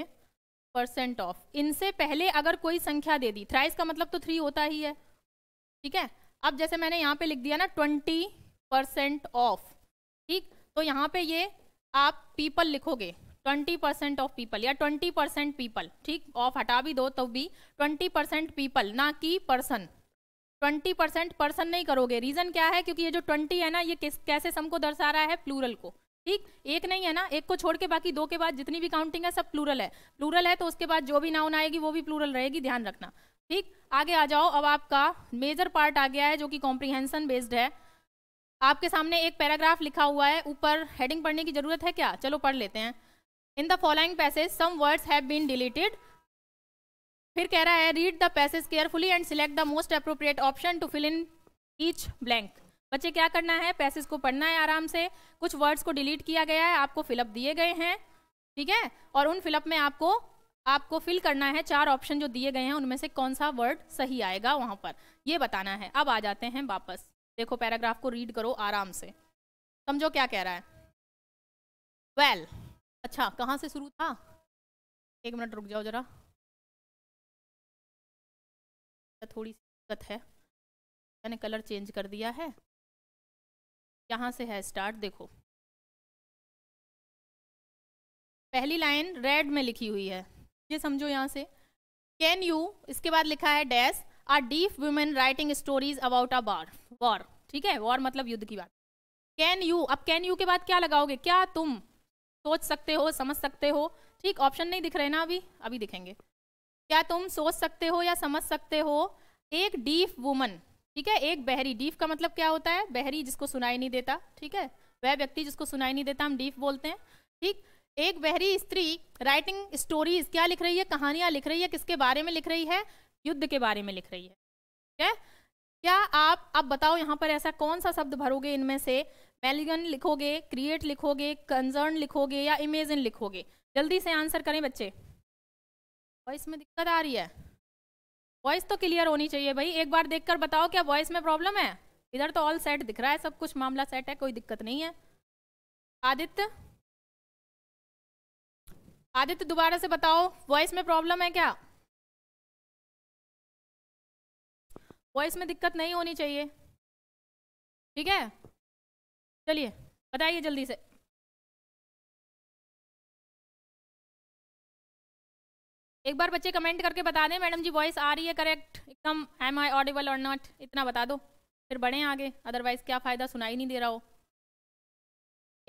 परसेंट ऑफ इनसे पहले अगर कोई संख्या दे दी थ्राइस का मतलब तो थ्री होता ही है ठीक है अब जैसे मैंने यहाँ पे लिख दिया ना ट्वेंटी परसेंट ऑफ ठीक तो यहाँ पे ये आप पीपल लिखोगे ट्वेंटी परसेंट ऑफ पीपल या ट्वेंटी परसेंट पीपल ठीक ऑफ हटा भी दो तो भी ट्वेंटी परसेंट पीपल ना कि पर्सन ट्वेंटी परसेंट पर्सन नहीं करोगे रीजन क्या है क्योंकि ये जो ट्वेंटी है ना ये किस कैसे सम को दर्शा रहा है प्लूरल को ठीक एक नहीं है ना एक को छोड़ के बाकी दो के बाद जितनी भी काउंटिंग है सब प्लूरल है प्लूरल है तो उसके बाद जो भी नाउन आएगी वो भी प्लूरल रहेगी ध्यान रखना ठीक आगे आ जाओ अब आपका मेजर पार्ट आ गया है जो कि कॉम्प्रीहेंसन बेस्ड है आपके सामने एक पैराग्राफ लिखा हुआ है ऊपर हेडिंग पढ़ने की जरूरत है क्या चलो पढ़ लेते हैं in the following passage some words have been deleted फिर कह रहा है read the passage carefully and select the most appropriate option to fill in each blank बच्चे क्या करना है पैसेज को पढ़ना है आराम से कुछ वर्ड्स को डिलीट किया गया है आपको फिलअप दिए गए हैं ठीक है और उन फिलअप में आपको आपको फिल करना है चार ऑप्शन जो दिए गए हैं उनमें से कौन सा वर्ड सही आएगा वहां पर ये बताना है अब आ जाते हैं वापस देखो पैराग्राफ को रीड करो आराम से समझो क्या कह रहा है वेल well, अच्छा कहाँ से शुरू था एक मिनट रुक जाओ जरा अच्छा, थोड़ी सी दिक्कत है मैंने कलर चेंज कर दिया है यहाँ से है स्टार्ट देखो पहली लाइन रेड में लिखी हुई है ये समझो यहाँ से कैन यू इसके बाद लिखा है dash are deaf women writing stories about a बार वॉर ठीक है वॉर मतलब युद्ध की बात कैन यू अब कैन यू के बाद क्या लगाओगे क्या तुम सोच सकते हो समझ सकते हो ठीक ऑप्शन नहीं दिख रहे ना अभी अभी दिखेंगे क्या तुम सोच सकते हो या समझ सकते हो एक डीफ वुमन ठीक है एक बहरी डीफ का मतलब क्या होता है बहरी जिसको सुनाई नहीं देता ठीक है वह व्यक्ति जिसको सुनाई नहीं देता हम डीफ बोलते हैं ठीक एक बहरी स्त्री राइटिंग स्टोरीज क्या लिख रही है कहानियां लिख रही है किसके बारे में लिख रही है युद्ध के बारे में लिख रही है ठीक है क्या आप अब बताओ यहाँ पर ऐसा कौन सा शब्द भरोगे इनमें से मेलिगन लिखोगे क्रिएट लिखोगे कंजर्न लिखोगे या इमेजिन लिखोगे जल्दी से आंसर करें बच्चे वॉइस में दिक्कत आ रही है वॉइस तो क्लियर होनी चाहिए भाई एक बार देखकर बताओ क्या वॉइस में प्रॉब्लम है इधर तो ऑल सेट दिख रहा है सब कुछ मामला सेट है कोई दिक्कत नहीं है आदित्य आदित्य दोबारा से बताओ वॉइस में प्रॉब्लम है क्या वॉइस में दिक्कत नहीं होनी चाहिए ठीक है चलिए बताइए जल्दी से एक बार बच्चे कमेंट करके बता दें मैडम जी वॉइस आ रही है करेक्ट एकदम एम आई ऑडिबल और नॉट इतना बता दो फिर बढ़े आगे अदरवाइज़ क्या फ़ायदा सुनाई नहीं दे रहा हो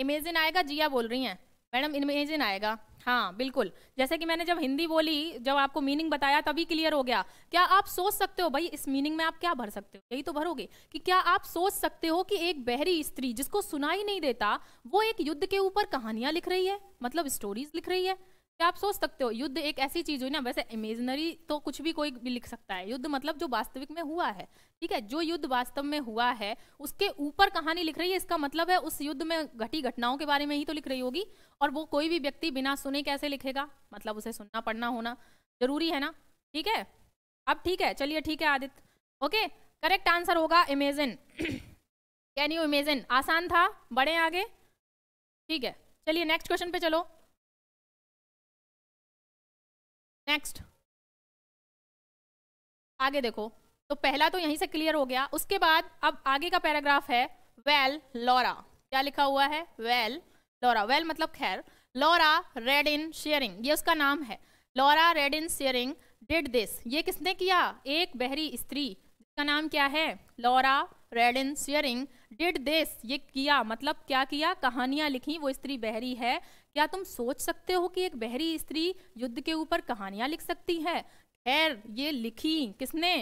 इमेजिन आएगा जिया बोल रही हैं मैडम इमेजिन आएगा हाँ बिल्कुल जैसे कि मैंने जब हिंदी बोली जब आपको मीनिंग बताया तभी क्लियर हो गया क्या आप सोच सकते हो भाई इस मीनिंग में आप क्या भर सकते हो यही तो भरोगे कि क्या आप सोच सकते हो कि एक बहरी स्त्री जिसको सुनाई नहीं देता वो एक युद्ध के ऊपर कहानियां लिख रही है मतलब स्टोरीज लिख रही है आप सोच सकते हो युद्ध एक ऐसी चीज हुई ना वैसे इमेजनरी तो कुछ भी कोई भी लिख सकता है युद्ध मतलब जो वास्तविक में हुआ है ठीक है जो युद्ध वास्तव में हुआ है उसके ऊपर कहानी लिख रही है इसका मतलब है उस युद्ध में घटी घटनाओं के बारे में ही तो लिख रही होगी और वो कोई भी व्यक्ति बिना सुने कैसे लिखेगा मतलब उसे सुनना पढ़ना होना जरूरी है ना ठीक है अब ठीक है चलिए ठीक है आदित्य ओके करेक्ट आंसर होगा इमेजिन कैन यू इमेजिन आसान था बड़े आगे ठीक है चलिए नेक्स्ट क्वेश्चन पे चलो नेक्स्ट आगे देखो तो पहला तो यहीं से क्लियर हो गया उसके बाद अब आगे का पैराग्राफ है वेल लॉरा क्या लिखा हुआ है वेल लॉरा वेल मतलब खैर लॉरा रेड इन शेयरिंग ये उसका नाम है Laura Redden Searing did this ये किसने किया एक बहरी स्त्री जिसका नाम क्या है Laura Redden Searing did this ये किया मतलब क्या किया कहानियां लिखी वो स्त्री बहरी है क्या तुम सोच सकते हो कि एक बहरी स्त्री युद्ध के ऊपर कहानियां लिख सकती है खैर ये लिखी किसने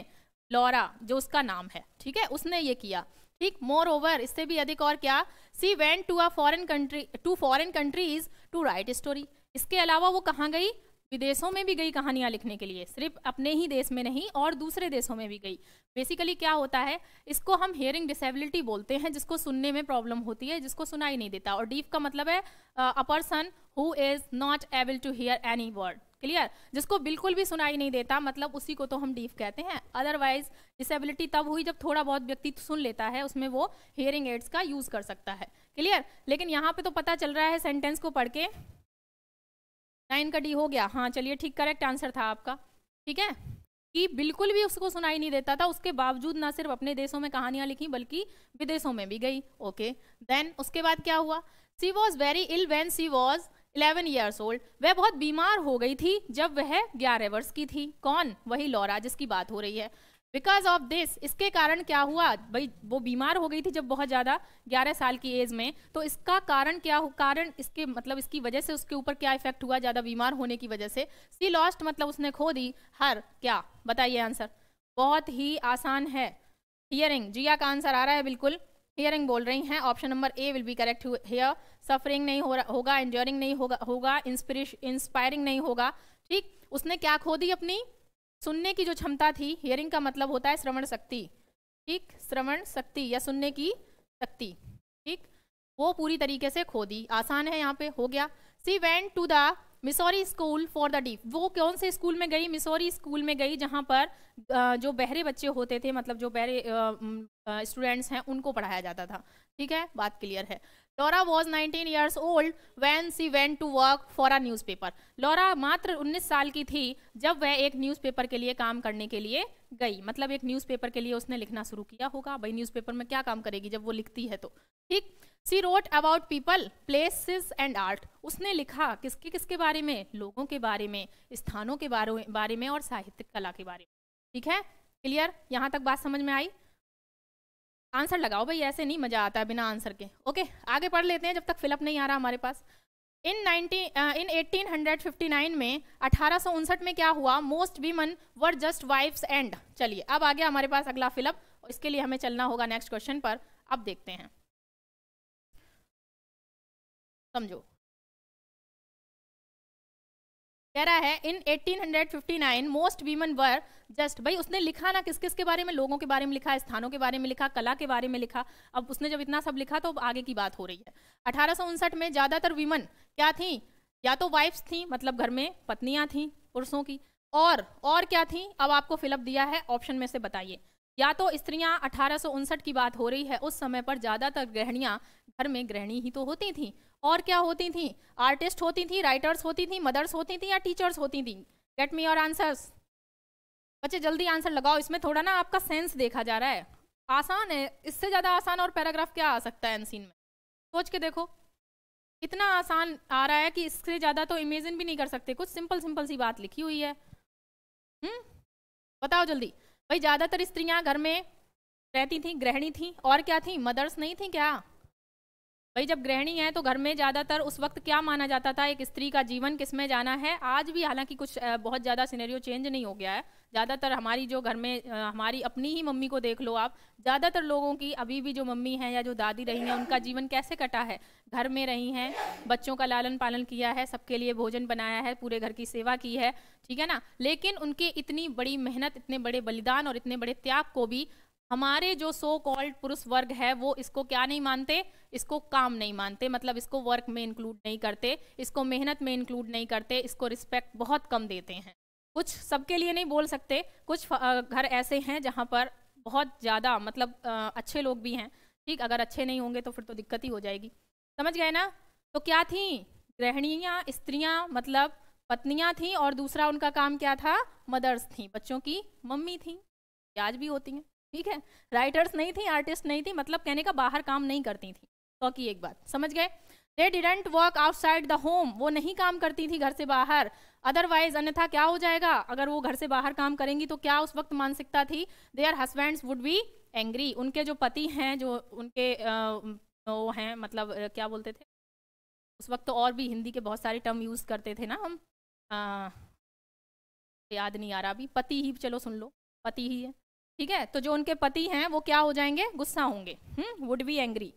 लॉरा जो उसका नाम है ठीक है उसने ये किया ठीक मोर ओवर इससे भी अधिक और क्या she went to a foreign country to foreign countries to write story इसके अलावा वो कहाँ गई विदेशों में भी गई कहानियाँ लिखने के लिए सिर्फ अपने ही देश में नहीं और दूसरे देशों में भी गई बेसिकली क्या होता है इसको हम हेयरिंग डिसेबिलिटी बोलते हैं जिसको सुनने में प्रॉब्लम होती है जिसको सुनाई नहीं देता और डीफ का मतलब है a person who is not able to hear any word clear जिसको बिल्कुल भी सुनाई नहीं देता मतलब उसी को तो हम डीफ कहते हैं अदरवाइज डिसेबिलिटी तब हुई जब थोड़ा बहुत व्यक्ति सुन लेता है उसमें वो हेयरिंग एड्स का यूज़ कर सकता है क्लियर लेकिन यहाँ पे तो पता चल रहा है सेंटेंस को पढ़ के नाइन का डी हो गया हाँ चलिए ठीक करेक्ट आंसर था आपका ठीक है कि बिल्कुल भी उसको सुनाई नहीं देता था उसके बावजूद ना सिर्फ अपने देशों में कहानियां लिखी बल्कि विदेशों में भी गई ओके देन उसके बाद क्या हुआ she was very ill when she was eleven years old वह बहुत बीमार हो गई थी जब वह ग्यारह वर्ष की थी कौन वही लॉरा जिसकी बात हो रही है बिकॉज ऑफ दिस इसके कारण क्या हुआ भाई वो बीमार हो गई थी जब बहुत ज़्यादा ग्यारह साल की एज में तो इसका कारण क्या हो कारण इसके मतलब इसकी वजह से उसके ऊपर क्या इफेक्ट हुआ ज़्यादा बीमार होने की वजह से सी लॉस्ट मतलब उसने खो दी हर क्या बताइए आंसर बहुत ही आसान है हियरिंग जिया हाँ, का आंसर आ रहा है बिल्कुल हियरिंग बोल रही हैं option number A will be correct here suffering नहीं हो रहा होगा इंजोरिंग नहीं होगा होगा इंस्पिरिश इंस्पायरिंग नहीं होगा ठीक उसने क्या खो दी अपनी सुनने की जो क्षमता थी हियरिंग का मतलब होता है श्रवण शक्ति ठीक श्रवण शक्ति या सुनने की शक्ति ठीक वो पूरी तरीके से खो दी आसान है यहाँ पे हो गया she went to the Missouri school for the deaf वो कौन से स्कूल में गई मिसोरी स्कूल में गई जहाँ पर जो बहरे बच्चे होते थे मतलब जो बहरे स्टूडेंट्स हैं उनको पढ़ाया जाता था ठीक है बात क्लियर है Laura was nineteen years old when she went to work for a paper Laura मात्र उन्नीस साल की थी जब वह एक न्यूज पेपर के लिए काम करने के लिए गई मतलब एक न्यूज पेपर के लिए उसने लिखना शुरू किया होगा भाई न्यूज पेपर में क्या काम करेगी जब वो लिखती है तो ठीक she wrote about people places and art उसने लिखा किसके किसके बारे में लोगों के बारे में स्थानों के बारे में और साहित्य कला के बारे में ठीक है क्लियर यहाँ तक बात समझ में आई आंसर लगाओ भाई ऐसे नहीं मज़ा आता है बिना आंसर के ओके आगे पढ़ लेते हैं जब तक फिलअप नहीं आ रहा हमारे पास इन 19 इन 1859 में अठारह में क्या हुआ most women were just wives and चलिए अब आ गया हमारे पास अगला फिलअप इसके लिए हमें चलना होगा नेक्स्ट क्वेश्चन पर अब देखते हैं समझो कह रहा है in 1859 most women were just भाई उसने लिखा ना किस किस के बारे में लोगों के बारे में लिखा स्थानों के बारे में लिखा कला के बारे में लिखा अब उसने जब इतना सब लिखा तो अब आगे की बात हो रही है अठारह में ज़्यादातर वीमन क्या थी या तो वाइफ्स थी मतलब घर में पत्नियां थी पुरुषों की और और क्या थी अब आपको फिलअप दिया है ऑप्शन में से बताइए या तो स्त्रियां अठारह की बात हो रही है उस समय पर ज़्यादातर गृहणियां घर में गृहिणी ही तो होती थी और क्या होती थी आर्टिस्ट होती थी राइटर्स होती थी मदर्स होती थी या टीचर्स होती थी गेट मी योर आंसर्स बच्चे जल्दी आंसर लगाओ इसमें थोड़ा ना आपका सेंस देखा जा रहा है आसान है इससे ज़्यादा आसान और पैराग्राफ क्या आ सकता है एनसीन में सोच के देखो इतना आसान आ रहा है कि इससे ज़्यादा तो इमेजिन भी नहीं कर सकते कुछ सिंपल सिंपल सी बात लिखी हुई है हुँ? हम्म? बताओ जल्दी भाई ज़्यादातर स्त्रियाँ घर में रहती थी गृहिणी थी और क्या थी मदर्स नहीं थी क्या भाई जब गृहिणी है तो घर में ज़्यादातर उस वक्त क्या माना जाता था एक स्त्री का जीवन किस में जाना है आज भी हालांकि कुछ बहुत ज़्यादा सिनेरियो चेंज नहीं हो गया है ज़्यादातर हमारी जो घर में हमारी अपनी ही मम्मी को देख लो आप ज़्यादातर लोगों की अभी भी जो मम्मी है या जो दादी रही हैं उनका जीवन कैसे कटा है घर में रही हैं बच्चों का लालन पालन किया है सबके लिए भोजन बनाया है पूरे घर की सेवा की है ठीक है ना लेकिन उनके इतनी बड़ी मेहनत इतने बड़े बलिदान और इतने बड़े त्याग को भी हमारे जो सो कॉल्ड पुरुष वर्ग है वो इसको क्या नहीं मानते इसको काम नहीं मानते मतलब इसको वर्क में इंक्लूड नहीं करते इसको मेहनत में इंक्लूड नहीं करते इसको रिस्पेक्ट बहुत कम देते हैं कुछ सबके लिए नहीं बोल सकते कुछ घर ऐसे हैं जहाँ पर बहुत ज़्यादा मतलब अच्छे लोग भी हैं ठीक अगर अच्छे नहीं होंगे तो फिर तो दिक्कत ही हो जाएगी समझ गए ना तो क्या थी गृहणियाँ स्त्रियाँ मतलब पत्नियाँ थीं और दूसरा उनका काम क्या था मदर्स थीं बच्चों की मम्मी थीं आज भी होती हैं ठीक है राइटर्स नहीं थी आर्टिस्ट नहीं थी मतलब कहने का बाहर काम नहीं करती थी तो की एक बात समझ गए they didn't work outside the home वो नहीं काम करती थी घर से बाहर अदरवाइज अन्यथा क्या हो जाएगा अगर वो घर से बाहर काम करेंगी तो क्या उस वक्त मानसिकता थी their husbands would be angry उनके जो पति हैं जो उनके वो हैं मतलब क्या बोलते थे उस वक्त तो और भी हिंदी के बहुत सारे टर्म यूज़ करते थे ना हम आ, याद नहीं आ रहा अभी पति ही चलो सुन लो पति ही है ठीक है तो जो उनके पति हैं वो क्या हो जाएंगे गुस्सा होंगे would be angry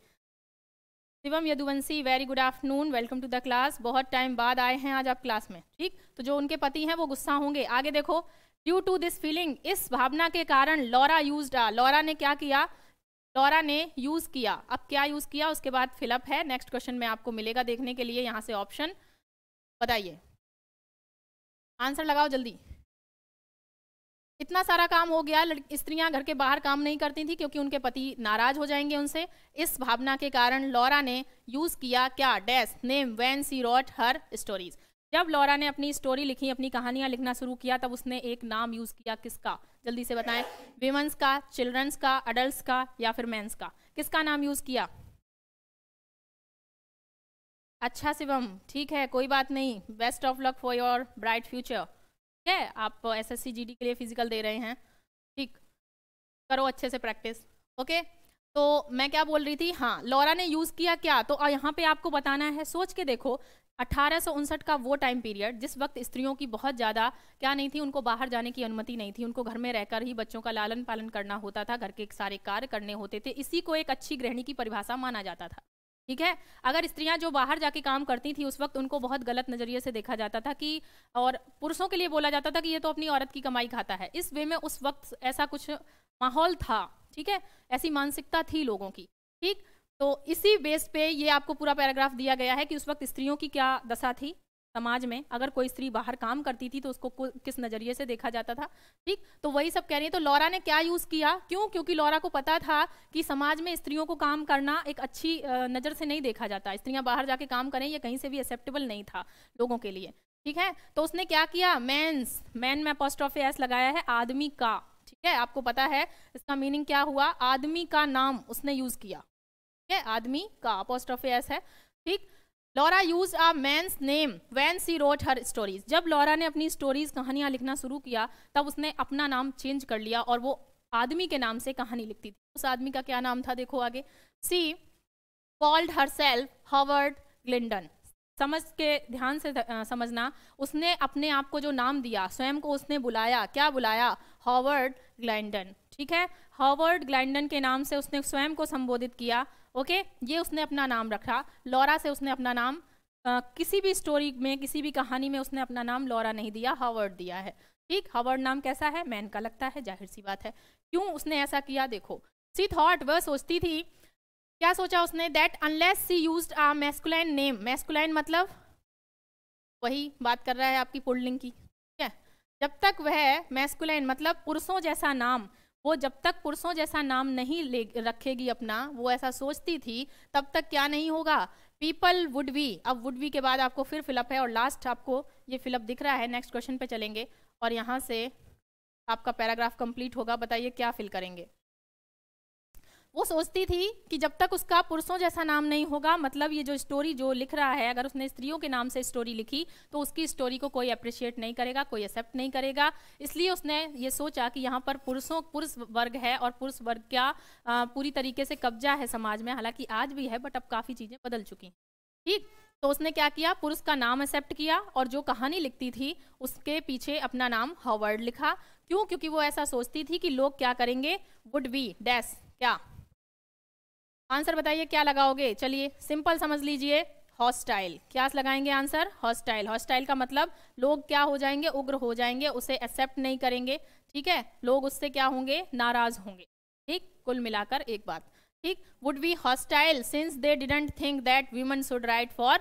Shivam Yaduvanshi very good afternoon welcome to the class बहुत टाइम बाद आए हैं आज आप क्लास में ठीक तो जो उनके पति हैं वो गुस्सा होंगे आगे देखो ड्यू टू दिस फीलिंग इस भावना के कारण लॉरा यूज लॉरा ने क्या किया लॉरा ने यूज किया अब क्या यूज किया उसके बाद फिलअप है नेक्स्ट क्वेश्चन में आपको मिलेगा देखने के लिए यहाँ से ऑप्शन बताइए आंसर लगाओ जल्दी इतना सारा काम हो गया स्त्रियां घर के बाहर काम नहीं करती थी क्योंकि उनके पति नाराज हो जाएंगे उनसे इस भावना के कारण लॉरा ने यूज किया क्या dash name when she wrote her stories जब लॉरा ने अपनी स्टोरी लिखी अपनी कहानियां लिखना शुरू किया तब उसने एक नाम यूज किया किसका जल्दी से बताएं विमेंस का चिल्ड्रंस का अडल्ट का या फिर मेन्स का किसका नाम यूज किया अच्छा शिवम ठीक है कोई बात नहीं best of luck for your bright future है आप एस एस के लिए फिजिकल दे रहे हैं ठीक करो अच्छे से प्रैक्टिस ओके तो मैं क्या बोल रही थी हाँ लॉरा ने यूज़ किया क्या तो यहाँ पे आपको बताना है सोच के देखो अठारह का वो टाइम पीरियड जिस वक्त स्त्रियों की बहुत ज़्यादा क्या नहीं थी उनको बाहर जाने की अनुमति नहीं थी उनको घर में रहकर ही बच्चों का लालन पालन करना होता था घर के सारे कार्य करने होते थे इसी को एक अच्छी गृहिणी की परिभाषा माना जाता था ठीक है अगर स्त्रियां जो बाहर जाके काम करती थी उस वक्त उनको बहुत गलत नज़रिए से देखा जाता था कि और पुरुषों के लिए बोला जाता था कि ये तो अपनी औरत की कमाई खाता है इस वे में उस वक्त ऐसा कुछ माहौल था ठीक है ऐसी मानसिकता थी लोगों की ठीक तो इसी बेस पे ये आपको पूरा पैराग्राफ दिया गया है कि उस वक्त स्त्रियों की क्या दशा थी समाज में अगर कोई स्त्री बाहर काम करती थी तो उसको किस नज़रिए से देखा जाता था ठीक तो वही सब कह रही है तो लॉरा ने क्या यूज़ किया क्यों क्योंकि लॉरा को पता था कि समाज में स्त्रियों को काम करना एक अच्छी नज़र से नहीं देखा जाता स्त्रियां बाहर जाके काम करें यह कहीं से भी एक्सेप्टेबल नहीं था लोगों के लिए ठीक है तो उसने क्या किया मैंस मैन में पोस्ट ऑफ एस लगाया है आदमी का ठीक है आपको पता है इसका मीनिंग क्या हुआ आदमी का नाम उसने यूज़ किया ठीक है आदमी का पोस्ट ऑफ एस है ठीक Laura use a man's name when she wrote her stories जब लॉरा ने अपनी स्टोरीज कहानियाँ लिखना शुरू किया तब उसने अपना नाम चेंज कर लिया और वो आदमी के नाम से कहानी लिखती थी उस आदमी का क्या नाम था देखो आगे she called herself Howard Glyndon समझ के ध्यान से समझना उसने अपने आप को जो नाम दिया स्वयं को उसने बुलाया क्या बुलाया हॉवर्ड ग्लैंडन ठीक है हॉवर्ड ग्लैंडन के नाम से उसने स्वयं को संबोधित किया ओके ये उसने अपना नाम रखा लॉरा से उसने अपना नाम आ, किसी भी स्टोरी में किसी भी कहानी में उसने अपना नाम लॉरा नहीं दिया हावर्ड दिया है ठीक हावर्ड नाम कैसा है मैन का लगता है जाहिर सी बात है क्यों उसने ऐसा किया देखो सी थॉट वह सोचती थी क्या सोचा उसने that unless she use a masculine name masculine मतलब वही बात कर रहा है आपकी पुल्डिंग की ठीक है जब तक वह मैस्कुलाइन मतलब पुरुषों जैसा नाम वो जब तक पुरुषों जैसा नाम नहीं ले रखेगी अपना वो ऐसा सोचती थी तब तक क्या नहीं होगा पीपल वुड बी अब वुड बी के बाद आपको फिर फिलअप है और लास्ट आपको ये फिलअप दिख रहा है नेक्स्ट क्वेश्चन पे चलेंगे और यहाँ से आपका पैराग्राफ कंप्लीट होगा बताइए क्या फिल करेंगे वो सोचती थी कि जब तक उसका पुरुषों जैसा नाम नहीं होगा मतलब ये जो स्टोरी जो लिख रहा है अगर उसने स्त्रियों के नाम से स्टोरी लिखी तो उसकी स्टोरी को कोई अप्रिशिएट नहीं करेगा कोई एक्सेप्ट नहीं करेगा इसलिए उसने ये सोचा कि यहाँ पर पुरुषों पुरुष वर्ग है और पुरुष वर्ग का पूरी तरीके से कब्जा है समाज में हालांकि आज भी है बट अब काफ़ी चीज़ें बदल चुकी हैं ठीक तो उसने क्या किया पुरुष का नाम एक्सेप्ट किया और जो कहानी लिखती थी उसके पीछे अपना नाम हॉवर्ड लिखा क्यों क्योंकि वो ऐसा सोचती थी कि लोग क्या करेंगे वुड बी डैस क्या आंसर बताइए क्या लगाओगे चलिए सिंपल समझ लीजिए हॉस्टाइल क्या लगाएंगे आंसर हॉस्टाइल हॉस्टाइल का मतलब लोग क्या हो जाएंगे उग्र हो जाएंगे उसे एक्सेप्ट नहीं करेंगे ठीक है लोग उससे क्या होंगे नाराज होंगे ठीक कुल मिलाकर एक बात ठीक would be hostile since they didn't think that women should write for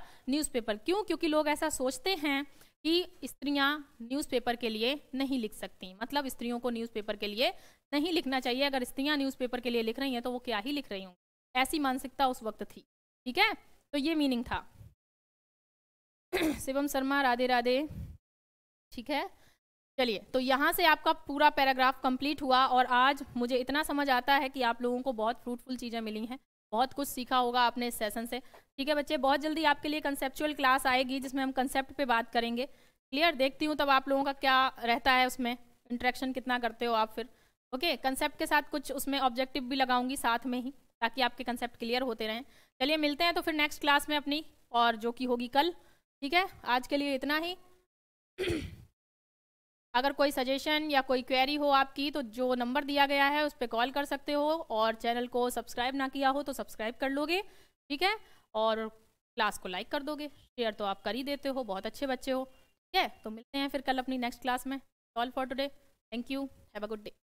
paper क्यों क्योंकि लोग ऐसा सोचते हैं कि स्त्रियां न्यूज़पेपर के लिए नहीं लिख सकती मतलब स्त्रियों को न्यूज़पेपर के लिए नहीं लिखना चाहिए अगर स्त्रियां न्यूज़पेपर के लिए लिख रही हैं तो वो क्या ही लिख रही होंगी ऐसी मानसिकता उस वक्त थी ठीक है तो ये मीनिंग था शिवम शर्मा राधे राधे ठीक है चलिए तो यहाँ से आपका पूरा पैराग्राफ कंप्लीट हुआ और आज मुझे इतना समझ आता है कि आप लोगों को बहुत फ्रूटफुल चीज़ें मिली हैं बहुत कुछ सीखा होगा आपने इस सेशन से ठीक है बच्चे बहुत जल्दी आपके लिए कंसेप्चुअल क्लास आएगी जिसमें हम कंसेप्ट पे बात करेंगे क्लियर देखती हूँ तब आप लोगों का क्या रहता है उसमें इंट्रैक्शन कितना करते हो आप फिर ओके कंसेप्ट के साथ कुछ उसमें ऑब्जेक्टिव भी लगाऊंगी साथ में ही ताकि आपके कंसेप्ट क्लियर होते रहें चलिए मिलते हैं तो फिर नेक्स्ट क्लास में अपनी और जो कि होगी कल ठीक है आज के लिए इतना ही अगर कोई सजेशन या कोई क्वेरी हो आपकी तो जो नंबर दिया गया है उस पर कॉल कर सकते हो और चैनल को सब्सक्राइब ना किया हो तो सब्सक्राइब कर लोगे ठीक है और क्लास को लाइक कर दोगे शेयर तो आप कर ही देते हो बहुत अच्छे बच्चे हो ठीक है तो मिलते हैं फिर कल अपनी नेक्स्ट क्लास में all for today thank you have a good day